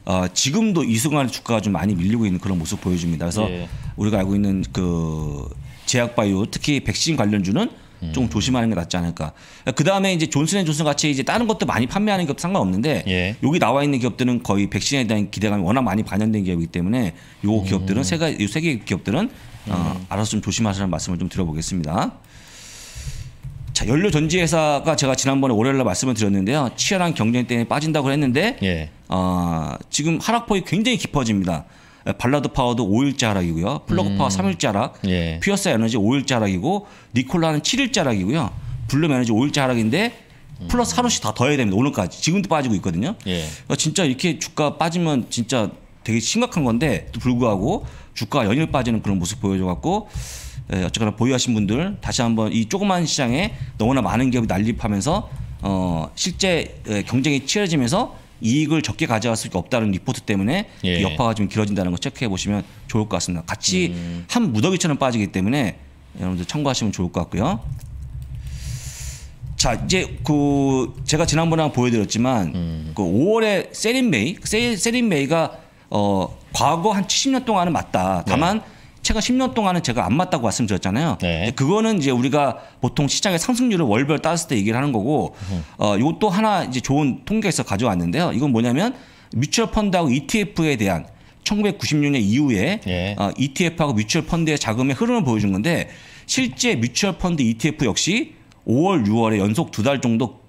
어, 지금도 이승환 주가가 좀 많이 밀리고 있는 그런 모습 보여줍니다. 그래서 예. 우리가 알고 있는 그 제약바이오 특히 백신 관련주는 음. 좀 조심하는 게 낫지 않을까. 그 다음에 이제 존슨앤존슨 같이 이제 다른 것도 많이 판매하는 기업 상관없는데 예. 여기 나와 있는 기업들은 거의 백신에 대한 기대감이 워낙 많이 반영된 기업이기 때문에 요 음. 기업들은 음. 세가 요세 개 기업들은 음. 어, 예. 알아서 좀 조심하시라는 말씀을 좀 드려보겠습니다. 자, 연료 전지 회사가 제가 지난번에 월요일 날 말씀을 드렸는데요. 치열한 경쟁 때문에 빠진다고 했는데 예. 어, 지금 하락폭이 굉장히 깊어집니다. 발라드 파워도 5일째 하락이고요. 플러그 음. 파워 3일째 하락. 예. 퓨어스 에너지 5일째 하락이고 니콜라는 7일째 하락이고요. 블룸 에너지 5일째 하락인데 플러스 하루씩 다 더해야 됩니다. 오늘까지. 지금도 빠지고 있거든요. 예. 그러니까 진짜 이렇게 주가 빠지면 진짜 되게 심각한 건데 불구하고 주가 연일 빠지는 그런 모습 보여줘 갖고 예, 어쨌거나 보유하신 분들 다시 한번 이 조그만 시장에 너무나 많은 기업이 난립하면서 어, 실제 예, 경쟁이 치열해지면서 이익을 적게 가져갈 수 없다는 리포트 때문에 예. 그 여파가 좀 길어진다는 거 체크해 보시면 좋을 것 같습니다. 같이 음. 한 무더기처럼 빠지기 때문에 여러분들 참고하시면 좋을 것 같고요. 자 이제 그 제가 지난번에 보여드렸지만 음. 그 5월에 세린메이 세린메이가 어 과거 한 70년 동안은 맞다. 다만 네. 최근 10년 동안은 제가 안 맞다고 말씀드렸잖아요. 네. 그거는 이제 우리가 보통 시장의 상승률을 월별 따졌을 때 얘기를 하는 거고, 음. 어, 이것도 하나 이제 좋은 통계에서 가져왔는데요. 이건 뭐냐면 뮤추얼 펀드하고 ETF에 대한 1996년 이후에 예. 어, ETF하고 뮤추얼 펀드의 자금의 흐름을 보여준 건데 실제 뮤추얼 펀드 ETF 역시 5월, 6월에 연속 두 달 정도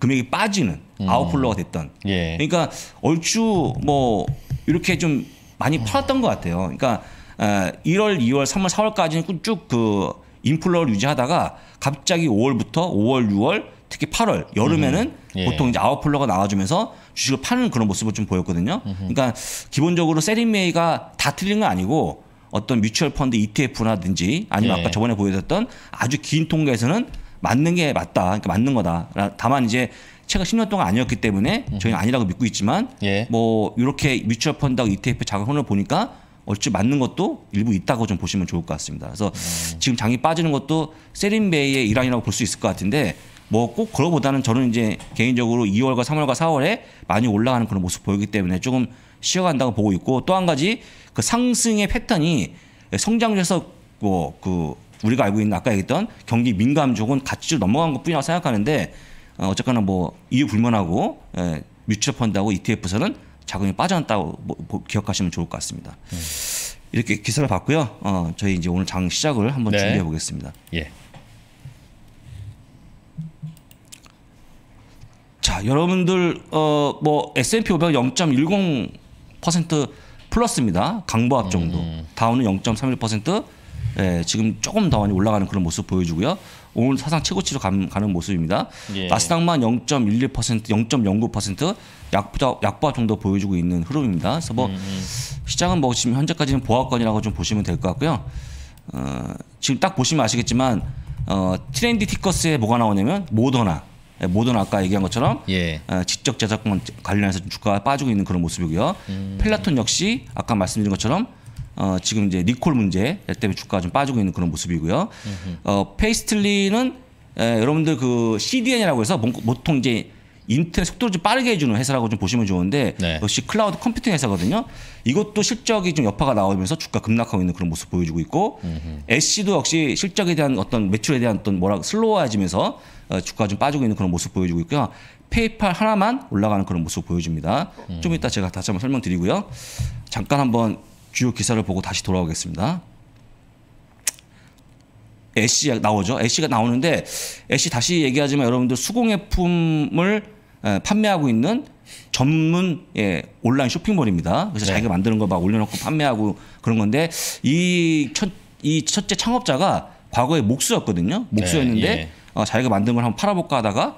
금액이 빠지는 음. 아웃플로가 어 됐던. 예. 그러니까 얼추 뭐 이렇게 좀 많이 팔았던 것 같아요. 그러니까 1월, 2월, 3월, 4월까지는 쭉그 인플로를 유지하다가 갑자기 5월부터 5월, 6월 특히 8월 여름에는 예. 보통 이제 아웃플러가 나와주면서 주식을 파는 그런 모습을 좀 보였거든요. 음흠. 그러니까 기본적으로 세린메이가 다 틀린 건 아니고 어떤 뮤추얼 펀드 ETF라든지 아니면 예. 아까 저번에 보여드렸던 아주 긴 통계에서는 맞는 게 맞다. 그러니까 맞는 거다. 다만 이제 최근 10년 동안 아니었기 때문에 저희는 아니라고 믿고 있지만 예. 뭐 이렇게 뮤추얼 펀드하고 ETF 자금 흐름을 보니까 얼추 맞는 것도 일부 있다고 좀 보시면 좋을 것 같습니다. 그래서 음. 지금 장이 빠지는 것도 세린베이의 일환이라고 볼 수 있을 것 같은데 뭐 꼭그러보다는 저는 이제 개인적으로 2월과 3월과 4월에 많이 올라가는 그런 모습 보이기 때문에 조금 쉬어간다고 보고 있고 또 한 가지 그 상승의 패턴이 성장률에서 뭐 그 우리가 알고 있는 아까 얘기했던 경기 민감 쪽은 가치를 넘어간 것뿐이라고 생각하는데 어, 어쨌거나 뭐 이유 불문하고 예, 뮤추얼 펀드하고 ETF에서는 자금이 빠져났다고 뭐, 뭐 기억하시면 좋을 것 같습니다. 음. 이렇게 기사를 봤고요. 어, 저희 이제 오늘 장 시작을 한번 네. 준비해 보겠습니다. 예. 자, 여러분들 어, 뭐 S&P 500 0.10% 플러스입니다. 강보합 정도. 음. 다운은 0.31%. 예, 지금 조금 더 많이 올라가는 그런 모습 보여주고요. 오늘 사상 최고치로 가는 모습입니다. 예. 나스닥만 0.11%, 0.09% 약보다 약보 정도 보여주고 있는 흐름입니다. 그래서 뭐 음, 음. 시장은 뭐 지금 현재까지는 보합권이라고 좀 보시면 될 것 같고요. 어, 지금 딱 보시면 아시겠지만 어, 트렌디 티커스에 뭐가 나오냐면 모더나 예, 모던 아까 얘기한 것처럼 예. 어, 지적 저작권 관련해서 주가가 빠지고 있는 그런 모습이고요. 음. 펠라톤 역시 아까 말씀드린 것처럼 어, 지금 이제 리콜 문제 때문에 주가가 좀 빠지고 있는 그런 모습이고요. 어, 페이스틀리는 에, 예, 여러분들 그 CDN이라고 해서 뭐, 보통 이제 인터넷 속도를 좀 빠르게 해주는 회사라고 좀 보시면 좋은데 네. 역시 클라우드 컴퓨팅 회사거든요. 이것도 실적이 좀 여파가 나오면서 주가 급락하고 있는 그런 모습 보여주고 있고 SC도 역시 실적에 대한 어떤 매출에 대한 어떤 뭐라 슬로워해지면서 어, 주가가 좀 빠지고 있는 그런 모습 보여주고 있고요. 페이팔 하나만 올라가는 그런 모습 보여줍니다. 음. 좀 이따 제가 다시 한번 설명드리고요. 잠깐 한번 주요 기사를 보고 다시 돌아오겠습니다. 애쉬 나오죠. 애쉬가 나오는데 애쉬 다시 얘기하지만 여러분들 수공예품을 판매하고 있는 전문 예, 온라인 쇼핑몰입니다. 그래서 네. 자기가 만드는 거 막 올려놓고 판매하고 그런 건데 이, 첫, 이 첫째 창업자가 과거에 목수였거든요. 목수였는데 네, 예. 어, 자기가 만든 걸 한번 팔아볼까 하다가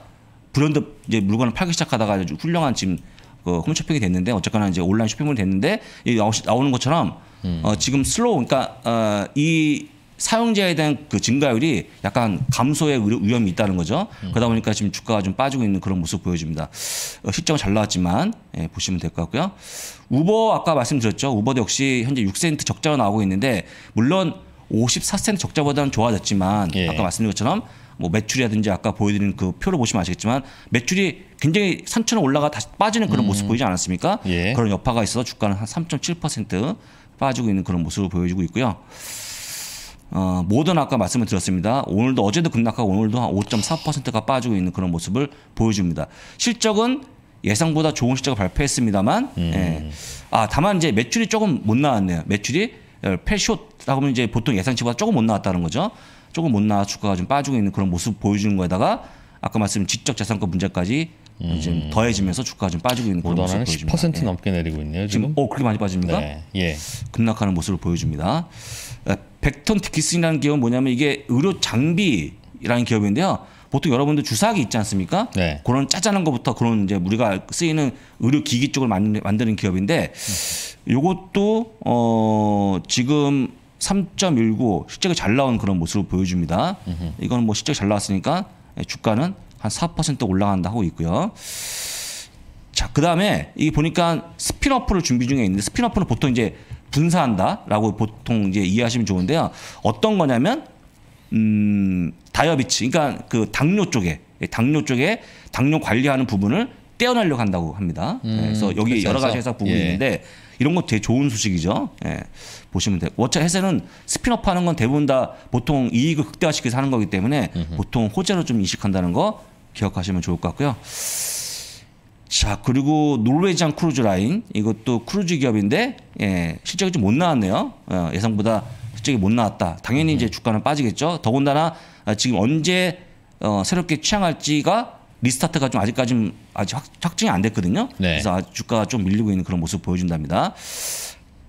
불현듯 이제 물건을 팔기 시작하다가 아주 훌륭한 지금 그 홈쇼핑이 됐는데 어쨌거나 이제 온라인 쇼핑몰이 됐는데 이 나오는 것처럼 어, 지금 슬로우 그러니까 어, 이 사용자에 대한 그 증가율이 약간 감소의 위험이 있다는 거죠. 그러다 보니까 지금 주가가 좀 빠지고 있는 그런 모습 보여집니다 어, 실적은 잘 나왔지만 예, 보시면 될 것 같고요. 우버 아까 말씀드렸죠. 우버도 역시 현재 6센트 적자가 나오고 있는데 물론 54센트 적자보다는 좋아졌지만 예. 아까 말씀드린 것처럼 뭐 매출이라든지 아까 보여드린 그 표를 보시면 아시겠지만 매출이 굉장히 산천에 올라가 다시 빠지는 그런 음. 모습 보이지 않았습니까? 예. 그런 여파가 있어서 주가는 한 3.7% 빠지고 있는 그런 모습을 보여주고 있고요. 어, 모든 아까 말씀을 드렸습니다. 오늘도 어제도 급락하고 오늘도 한 5.4%가 빠지고 있는 그런 모습을 보여줍니다. 실적은 예상보다 좋은 실적을 발표했습니다만, 음. 예. 아 다만 이제 매출이 조금 못 나왔네요. 매출이 패숏라고 어, 하면 이제 보통 예상치보다 조금 못 나왔다는 거죠. 조금 못 나와 주가가 좀 빠지고 있는 그런 모습 보여주는 거에다가 아까 말씀 직접 재산권 문제까지 음. 지금 더해지면서 주가가 좀 빠지고 있는 그런 모습 보여줍니다. 10% 예. 넘게 내리고 있네요. 지금. 지금 오 그렇게 많이 빠집니까? 네. 예. 급락하는 모습을 보여줍니다. 아, 백턴 디키슨이라는 기업은 뭐냐면 이게 의료 장비라는 기업인데요. 보통 여러분들 주사기 있지 않습니까? 네. 그런 짜잔한 것부터 그런 이제 우리가 쓰이는 의료 기기 쪽을 만드는 기업인데 요것도 어 지금 3.19 실적이 잘 나온 그런 모습을 보여줍니다. 이거뭐 실적이 잘 나왔으니까 예, 주가는 한 4% 올라간다 하고 있고요. 자, 그 다음에 이게 보니까 스피너프를 준비 중에 있는데 스피너프는 보통 이제 분사한다라고 보통 이제 이해하시면 좋은데요. 어떤 거냐면 음, 다이어비치, 그러니까 그 당뇨 쪽에 예, 당뇨 쪽에 당뇨 관리하는 부분을 떼어내려고 한다고 합니다. 예, 음, 예, 그래서 여기 회사에서? 그렇죠, 여러 가지 회사 보고 예. 있는데 이런 거 되게 좋은 소식이죠. 예, 보시면 돼요. 워차 회사는 스피너업 하는 건 대부분 다 보통 이익을 극대화시켜서 하는 거기 때문에 음흠. 보통 호재로 좀 인식한다는 거 기억하시면 좋을 것 같고요. 자 그리고 노르웨지안 크루즈 라인 이것도 크루즈 기업인데 예, 실적이 좀 못 나왔네요. 예, 예상보다 실적이 못 나왔다. 당연히 음. 이제 주가는 빠지겠죠. 더군다나 아, 지금 언제 어, 새롭게 취향할지가 리스타트가 좀 아직까지 아직 확, 정이안 됐거든요. 네. 그래서 아, 주가가 좀 밀리고 있는 그런 모습 을 보여준답니다.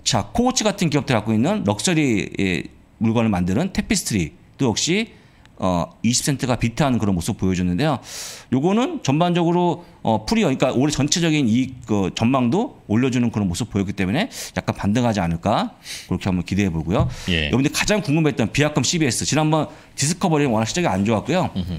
자, 코오치 같은 기업들 갖고 있는 럭셔리 예, 물건을 만드는 테피스트리 도 역시 어 20센트가 비트하는 그런 모습 보여줬는데요. 요거는 전반적으로 어 풀이 그러니까 올해 전체적인 이익 그 전망도 올려주는 그런 모습 보였기 때문에 약간 반등하지 않을까 그렇게 한번 기대해 보고요. 예. 여러분들 가장 궁금했던 비약금 CBS 지난번 디스커버리 는 워낙 시작이안 좋았고요. 음흠.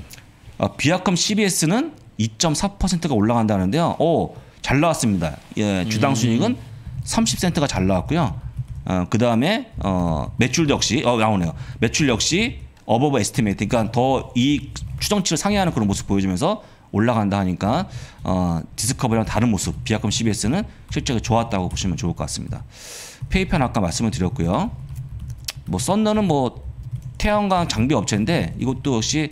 어, 비약금 CBS는 2.4%가 올라간다는데요. 오, 잘 나왔습니다. 예, 주당 음. 수익은 30센트가 잘 나왔고요. 어, 그 다음에 어, 매출 역시 어, 나오네요. 매출 역시 어버브 에스티메이트 그러니까 더 이 추정치를 상회하는 그런 모습 보여주면서 올라간다 하니까 어, 디스커버랑 다른 모습 비약금 CBS는 실제로 좋았다고 보시면 좋을 것 같습니다. 페이편 아까 말씀을 드렸고요. 뭐 썬더는 뭐 태양광 장비 업체인데 이것도 역시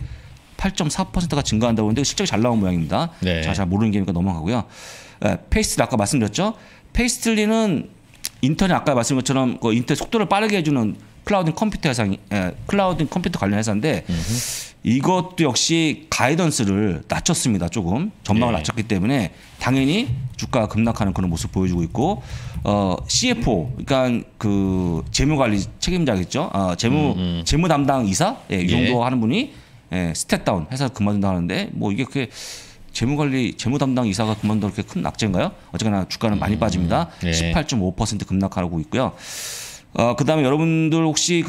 8.4%가 증가한다고 하는데 실적이 잘 나온 모양입니다. 네. 자, 잘 모르는 게니까 넘어가고요. 에, 예, 페이스트 아까 말씀드렸죠. 페이스틀리는 인터넷 아까 말씀 것처럼 그 인터넷 속도를 빠르게 해주는 클라우드 컴퓨터 회사 예, 클라우드 컴퓨터 관련 회사인데 음흠. 이것도 역시 가이던스를 낮췄습니다. 조금 전망을 네. 낮췄기 때문에 당연히 주가가 급락하는 그런 모습 보여주고 있고 어, CFO 그러니까 그 재무관리 책임자겠죠. 어, 재무 음, 음. 재무 담당 이사 예, 이 예. 정도 예. 하는 분이 예, 스텝 다운 회사를 그만둔다 하는데 뭐 이게 그게 재무관리 재무 담당 이사가 그만둔 그렇게 큰낙제인가요 어쨌거나 주가는 많이 음, 빠집니다. 음, 네. 18.5% 급락하고 있고요. 어, 그다음에 여러분들 혹시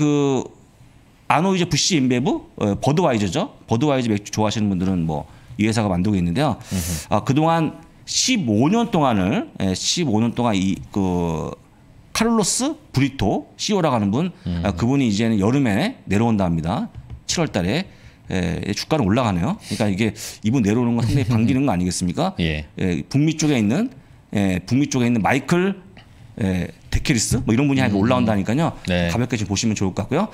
그아노이즈 부시 인베브 어, 버드와이저죠. 버드와이저 맥주 좋아하시는 분들은 뭐 이 회사가 만들고 있는데요. 아, 그동안 15년 동안을 예, 15년 동안 이 그 카를로스 브리토 CEO라고 하는 분 음. 아, 그분이 이제는 여름에 내려온다 합니다. 7월 달에 예, 주가는 올라가네요. 그러니까 이게 이분 내려오는 건 상당히 반기는 거 아니겠습니까? 예. 예, 북미 쪽에 있는 예, 북미 쪽에 있는 마이클 예, 데케리스 뭐 이런 분이 음. 올라온다니까요. 네. 가볍게 좀 보시면 좋을 것 같고요.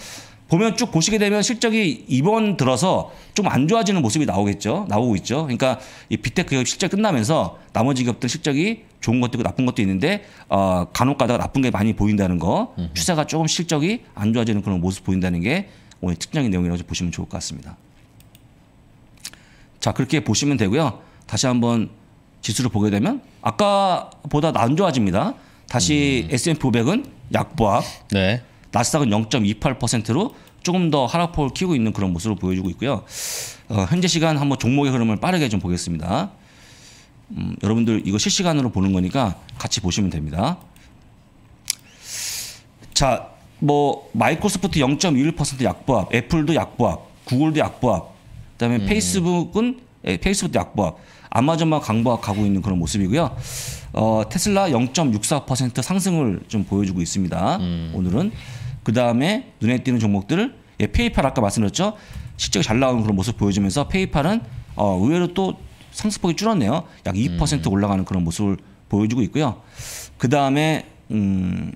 보면 쭉 보시게 되면 실적이 이번 들어서 좀 안 좋아지는 모습이 나오겠죠. 나오고 있죠. 그러니까 이비테크 기업 실적 끝나면서 나머지 기업들 실적이 좋은 것도 있고 나쁜 것도 있는데 어, 간혹 가다가 나쁜 게 많이 보인다는 거 추세가 조금 실적이 안 좋아지는 그런 모습 보인다는 게 오늘 특장의 내용이라고 보시면 좋을 것 같습니다. 자 그렇게 보시면 되고요. 다시 한번 지수를 보게 되면 아까보다 안 좋아집니다. 다시 음. S&P 500은 약보합, 네. 나스닥은 0.28%로 조금 더 하락폭을 키우고 있는 그런 모습을 보여주고 있고요. 어, 현재 시간 한번 종목의 흐름을 빠르게 좀 보겠습니다. 음, 여러분들 이거 실시간으로 보는 거니까 같이 보시면 됩니다. 자, 뭐 마이크로소프트 0.21% 약보합, 애플도 약보합, 구글도 약보합, 그다음에 음. 페이스북은 예, 페이스북도 약보합, 아마존만 강보합 가고 있는 그런 모습이고요. 어, 테슬라 0.64% 상승을 좀 보여주고 있습니다. 음. 오늘은 그 다음에 눈에 띄는 종목들 예, 페이팔 아까 말씀드렸죠. 실적이 잘 나오는 그런 모습 보여주면서 페이팔은 어, 의외로 또 상승폭이 줄었네요. 약2% 음. 올라가는 그런 모습을 보여주고 있고요. 그 다음에 음,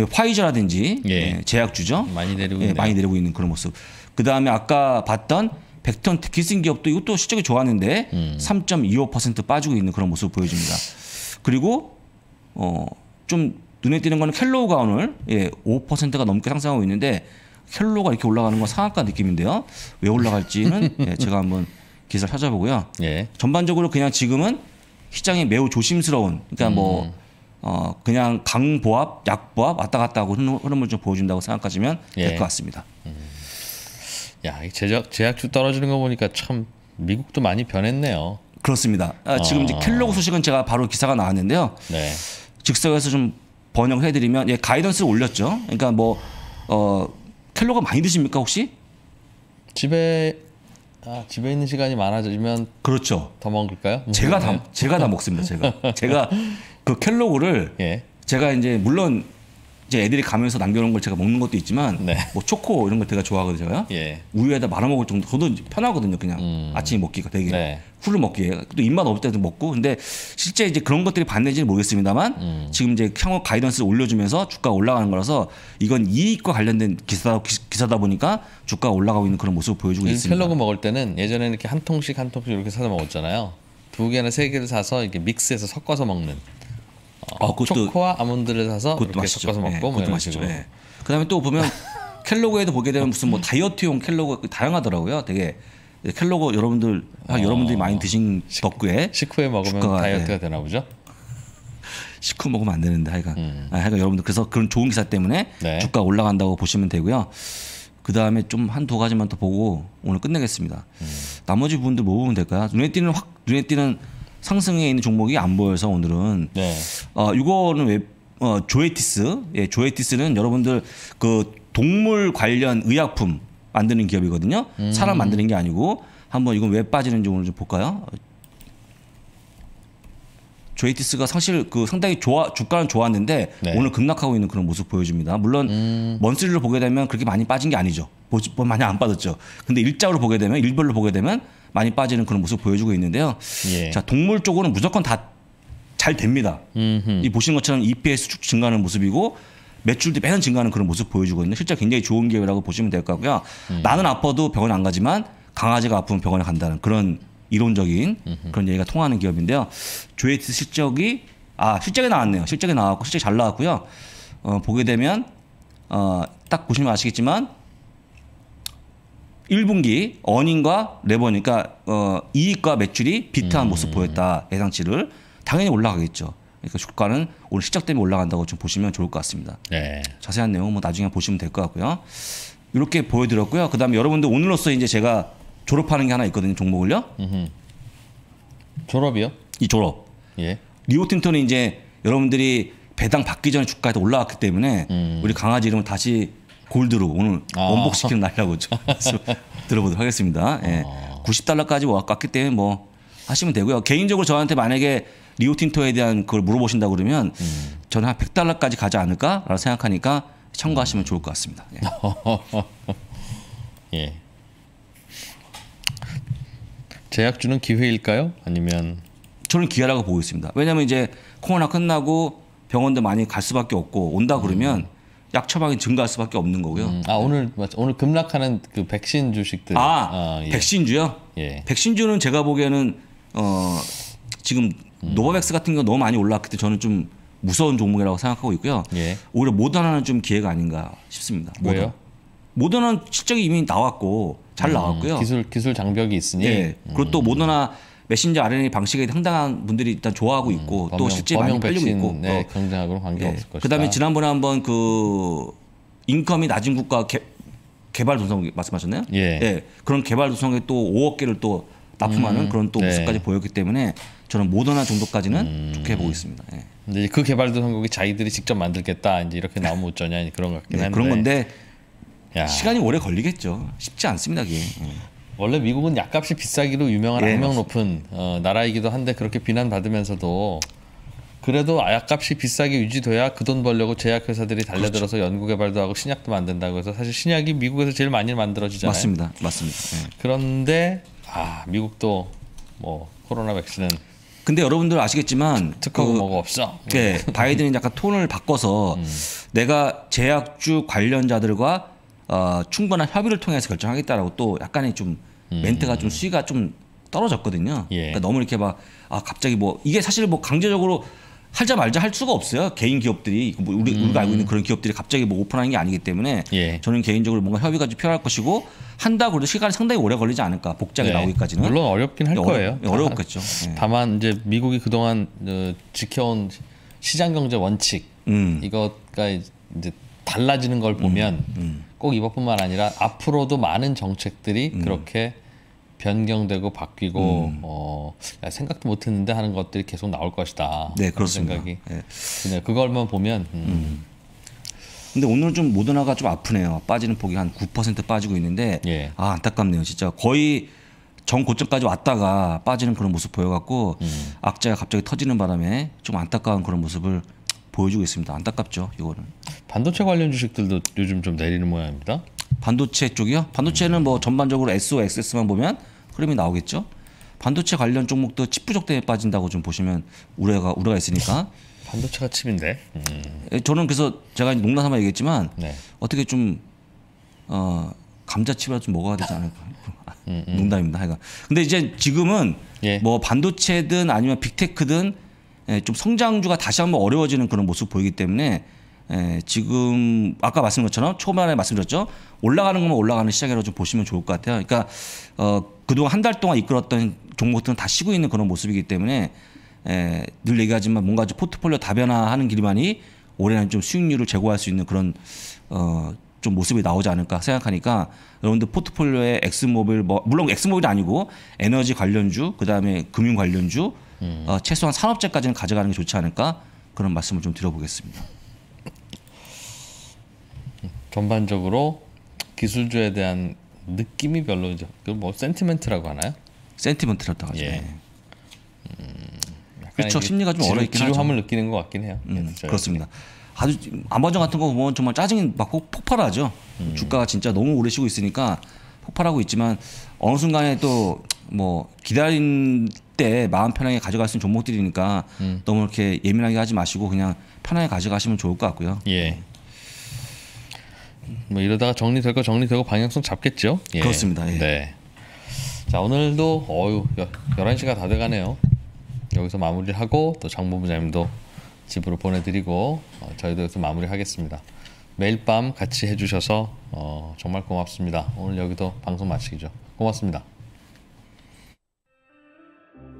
예, 화이자라든지 예. 예. 제약주죠. 많이 내리고, 예, 많이 내리고 있는 그런 모습. 그 다음에 아까 봤던 백턴 기승 기업도 이것도 실적이 좋았는데 음. 3.25% 빠지고 있는 그런 모습 을 보여줍니다. 그리고 어좀 눈에 띄는 거는 켈로우가 오늘 예, 5%가 넘게 상승하고 있는데 켈로우가 이렇게 올라가는 건 상한가 느낌인데요. 왜 올라갈지는 예, 제가 한번 기사를 찾아보고요. 예. 전반적으로 그냥 지금은 시장이 매우 조심스러운 그러니까 뭐 음. 뭐어 그냥 강보합, 약보합 왔다 갔다 하고 흐름을 좀 보여준다고 생각하시면 예. 될것 같습니다. 음. 야, 제작 제약주 떨어지는 거 보니까 참 미국도 많이 변했네요. 그렇습니다. 아, 지금 어. 이제 켈로그 아. 소식은 제가 바로 기사가 나왔는데요. 네. 즉석에서 좀 번역해드리면 예, 가이던스 올렸죠. 그러니까 뭐 어, 켈로그 많이 드십니까 혹시? 집에 아, 집에 있는 시간이 많아지면 그렇죠. 더 먹을까요? 음. 제가 다 네. 제가 다 먹습니다. 제가 제가 그 켈로그를 예. 제가 이제 물론 이제 애들이 가면서 남겨놓은 걸 제가 먹는 것도 있지만 네. 뭐 초코 이런 걸 제가 좋아하거든요. 제가 네. 우유에다 말아 먹을 정도 저도 편하거든요. 그냥 음. 아침에 먹기가 되게 네. 훌로 먹기에 또 입맛 없을 때도 먹고 근데 실제 이제 그런 것들이 반대인지는 모르겠습니다만 음. 지금 이제 향후 가이던스를 올려주면서 주가 가 올라가는 거라서 이건 이익과 관련된 기사 기사다 보니까 주가 가 올라가고 있는 그런 모습을 보여주고 있습니다. 샐러그 먹을 때는 예전에 이렇게 한 통씩 한 통씩 이렇게 사서 먹었잖아요. 두 개나 세 개를 사서 이렇게 믹스해서 섞어서 먹는. 어, 초코와 아몬드를 사서 이렇게 섞어서 먹고 예, 뭐 그것도 맛있죠. 예. 그다음에 또 보면 켈로그에도 보게 되면 무슨 뭐 음. 다이어트용 켈로그 그 다양하더라고요. 되게 켈로그 여러분들 아, 어, 여러분들이 많이 드신 식, 덕후에 식후에 먹으면 주가가, 예. 다이어트가 예. 되나 보죠. 식후 먹으면 안 되는데 하여간 음. 아, 하여간 여러분들 그래서 그런 좋은 기사 때문에 네. 주가 올라간다고 보시면 되고요. 그 다음에 좀 한 두 가지만 더 보고 오늘 끝내겠습니다. 음. 나머지 분들 뭐 보면 될까요? 눈에 띄는 확 눈에 띄는 상승에 있는 종목이 안 보여서 오늘은 네. 어, 이거는 왜 어, 조에티스 예, 조에티스는 여러분들 그 동물 관련 의약품 만드는 기업이거든요. 음. 사람 만드는 게 아니고 한번 이건 왜 빠지는지 오늘 좀 볼까요? 조이티스가 사실 그 상당히 좋아 주가는 좋았는데 네. 오늘 급락하고 있는 그런 모습 보여집니다 물론 음. 먼스리로 보게 되면 그렇게 많이 빠진 게 아니죠. 뭐지 뭐 많이 안 빠졌죠. 근데 일자로 보게 되면 일별로 보게 되면 많이 빠지는 그런 모습 보여주고 있는데요. 예. 자 동물 쪽으로는 무조건 다 잘 됩니다. 음흠. 이보신 것처럼 EPS 축 증가하는 모습이고 매출도 매년 증가하는 그런 모습 보여주고 있는 실제 굉장히 좋은 기회라고 보시면 될 거고요. 음. 나는 아파도 병원 안 가지만 강아지가 아프면 병원에 간다는 그런 이론적인 그런 얘기가 통하는 기업인데요. 조에트 실적이 아 실적이 나왔네요. 실적이 나왔고 실적 이잘 나왔고요. 어, 보게 되면 어, 딱 보시면 아시겠지만 1분기 어닝과 레버니까 그러니까, 어, 이익과 매출이 비트한 음. 모습 보였다 예상치를 당연히 올라가겠죠. 그러니까 주가는 오늘 실적 때문에 올라간다고 좀 보시면 좋을 것 같습니다. 네. 자세한 내용은 뭐 나중에 보시면 될 것 같고요. 이렇게 보여드렸고요. 그다음에 여러분들 오늘로서 이제 제가 졸업하는 게 하나 있거든요. 종목을요. 졸업이요? 이 졸업. 예. 리오틴토는 이제 여러분들이 배당 받기 전에 주가에 올라왔기 때문에 음. 우리 강아지 이름을 다시 골드로 오늘 아. 원복시키는 날이라고 들어보도록 하겠습니다. 예. 아. 90달러까지 왔기 때문에 뭐 하시면 되고요. 개인적으로 저한테 만약에 리오틴토에 대한 그걸 물어보신다 그러면 음. 저는 한 100달러까지 가지 않을까라고 생각하니까 참고하시면 좋을 것 같습니다. 예. 예. 제약주는 기회일까요? 아니면 저는 기회라고 보고 있습니다. 왜냐하면 이제 코로나 끝나고 병원도 많이 갈 수밖에 없고 온다 그러면 음. 약 처방이 증가할 수밖에 없는 거고요. 음. 아 오늘 네. 맞죠. 오늘 급락하는 그 백신 주식들. 아, 아 예. 백신주요? 예. 백신주는 제가 보기에는 어 지금 음. 노바백스 같은 거 너무 많이 올랐기 때문에 저는 좀 무서운 종목이라고 생각하고 있고요. 예. 오히려 모더나는 좀 기회가 아닌가 싶습니다. 모더. 왜요? 모더나는 실적이 이미 나왔고 잘 음, 나왔고요. 음, 기술 기술 장벽이 있으니. 네. 음. 그리고 또 모더나 메신저 RNA 방식에 상당한 분들이 일단 좋아하고 있고 음, 범용, 또 실제 많이 팔리고 있고. 네, 어. 경쟁하고는 관계 네. 없을 것이다. 그다음에 지난번에 한번 그 인컴이 낮은 국가 개, 개발 도성국 말씀하셨나요? 예. 네. 그런 개발 도성국에또 5억 개를 또 납품하는 음, 그런 또 모습까지 네. 보였기 때문에 저는 모더나 정도까지는 음, 좋게 보고 있습니다. 예. 근데 그개발도성국이 자기들이 직접 만들겠다 이제 이렇게 나오면 어쩌냐 그런 것 같긴 네, 한데 그런 건데 야. 시간이 오래 걸리겠죠. 쉽지 않습니다, 그게. 예. 원래 미국은 약값이 비싸기로 유명한 악명 예, 높은 어, 나라이기도 한데 그렇게 비난받으면서도 그래도 아, 약값이 비싸게 유지돼야 그 돈 벌려고 제약회사들이 달려들어서 그렇죠. 연구개발도 하고 신약도 만든다고 해서 사실 신약이 미국에서 제일 많이 만들어지잖아요. 맞습니다, 맞습니다. 예. 그런데 아 미국도 뭐 코로나 백신은 근데 여러분들 아시겠지만 특허 그, 뭐가 없어. 네, 예, 바이든이 약간 톤을 바꿔서 음. 내가 제약주 관련자들과 어, 충분한 협의를 통해서 결정하겠다라고 또 약간의 좀 음. 멘트가 좀 수위가 좀 떨어졌거든요. 예. 그러니까 너무 이렇게 막아 갑자기 뭐 이게 사실 뭐 강제적으로 할자 말자 할 수가 없어요. 개인 기업들이 뭐 우리 음. 우리가 알고 있는 음. 그런 기업들이 갑자기 뭐 오픈하는 게 아니기 때문에 예. 저는 개인적으로 뭔가 협의가 좀 필요할 것이고 한다 그래도 시간이 상당히 오래 걸리지 않을까 복잡하게 예. 나오기까지는 물론 어렵긴 할 예, 거예요. 예, 어려, 어렵겠죠. 예. 다만 이제 미국이 그동안 어, 지켜온 시장 경제 원칙 음. 이것과 이제 달라지는 걸 보면. 음. 음. 꼭 이것뿐만 아니라 앞으로도 많은 정책들이 음. 그렇게 변경되고 바뀌고 음. 어, 생각도 못했는데 하는 것들이 계속 나올 것이다. 네, 그렇습니다. 생각이 네. 그걸만 보면. 음. 음. 근데 오늘 좀 모더나가 좀 아프네요. 빠지는 폭이 한 9% 빠지고 있는데 예. 아 안타깝네요. 진짜 거의 정 고점까지 왔다가 빠지는 그런 모습 보여갖고 음. 악재가 갑자기 터지는 바람에 좀 안타까운 그런 모습을 보여주고 있습니다. 안타깝죠, 이거는. 반도체 관련 주식들도 요즘 좀 내리는 모양입니다. 반도체 쪽이요? 반도체는 음. 뭐 전반적으로 SO, XS만 보면 흐름이 나오겠죠. 반도체 관련 종목도 칩 부족 때문에 빠진다고 좀 보시면 우려가 우려가 있으니까. 반도체가 칩인데. 음. 저는 그래서 제가 농담삼아 얘기했지만 네. 어떻게 좀 어, 감자칩이라도 좀 먹어야 되지 않을까. 음, 음. 농담입니다. 하여간. 근데 이제 지금은 예. 뭐 반도체든 아니면 빅테크든 예, 좀 성장주가 다시 한번 어려워지는 그런 모습 보이기 때문에 예, 지금 아까 말씀드린 것처럼 초반에 말씀드렸죠 올라가는 거면 올라가는 시장이라고 좀 보시면 좋을 것 같아요. 그러니까 어, 그동안 한 달 동안 이끌었던 종목들은 다 쉬고 있는 그런 모습이기 때문에 에, 예, 늘 얘기하지만 뭔가 좀 포트폴리오 다변화하는 길만이 올해는 좀 수익률을 제고할 수 있는 그런 어, 좀 모습이 나오지 않을까 생각하니까 여러분들 포트폴리오에 엑스모빌 뭐 물론 엑스모빌이 아니고 에너지 관련주 그다음에 금융 관련주 음. 어, 최소한 산업재까지는 가져가는 게 좋지 않을까 그런 말씀을 좀 드려보겠습니다. 전반적으로 기술주에 대한 느낌이 별로죠. 그뭐 센티멘트라고 하나요? 센티멘트라고 하죠. 예. 네. 음, 그렇죠. 심리가 좀 얼어 있긴 하죠. 지루함을 느끼는 것 같긴 해요. 음, 예, 그렇습니다. 아주 아마존 같은 거 보면 정말 짜증이 막 폭발하죠. 음. 주가가 진짜 너무 오래 쉬고 있으니까 폭발하고 있지만 어느 순간에 또뭐 기다린 때 마음 편하게 가져갈 수 있는 종목들이니까 음. 너무 이렇게 예민하게 하지 마시고 그냥 편하게 가져가시면 좋을 것 같고요. 예. 뭐 이러다가 정리될 거 정리되고 방향성 잡겠죠. 예. 그렇습니다. 예. 네. 자 오늘도 어유 11시가 다 돼가네요. 여기서 마무리 하고 또 장본부장님도 집으로 보내드리고 어, 저희도 여기서 마무리하겠습니다. 매일 밤 같이 해주셔서 어, 정말 고맙습니다. 오늘 여기도 방송 마치죠 고맙습니다.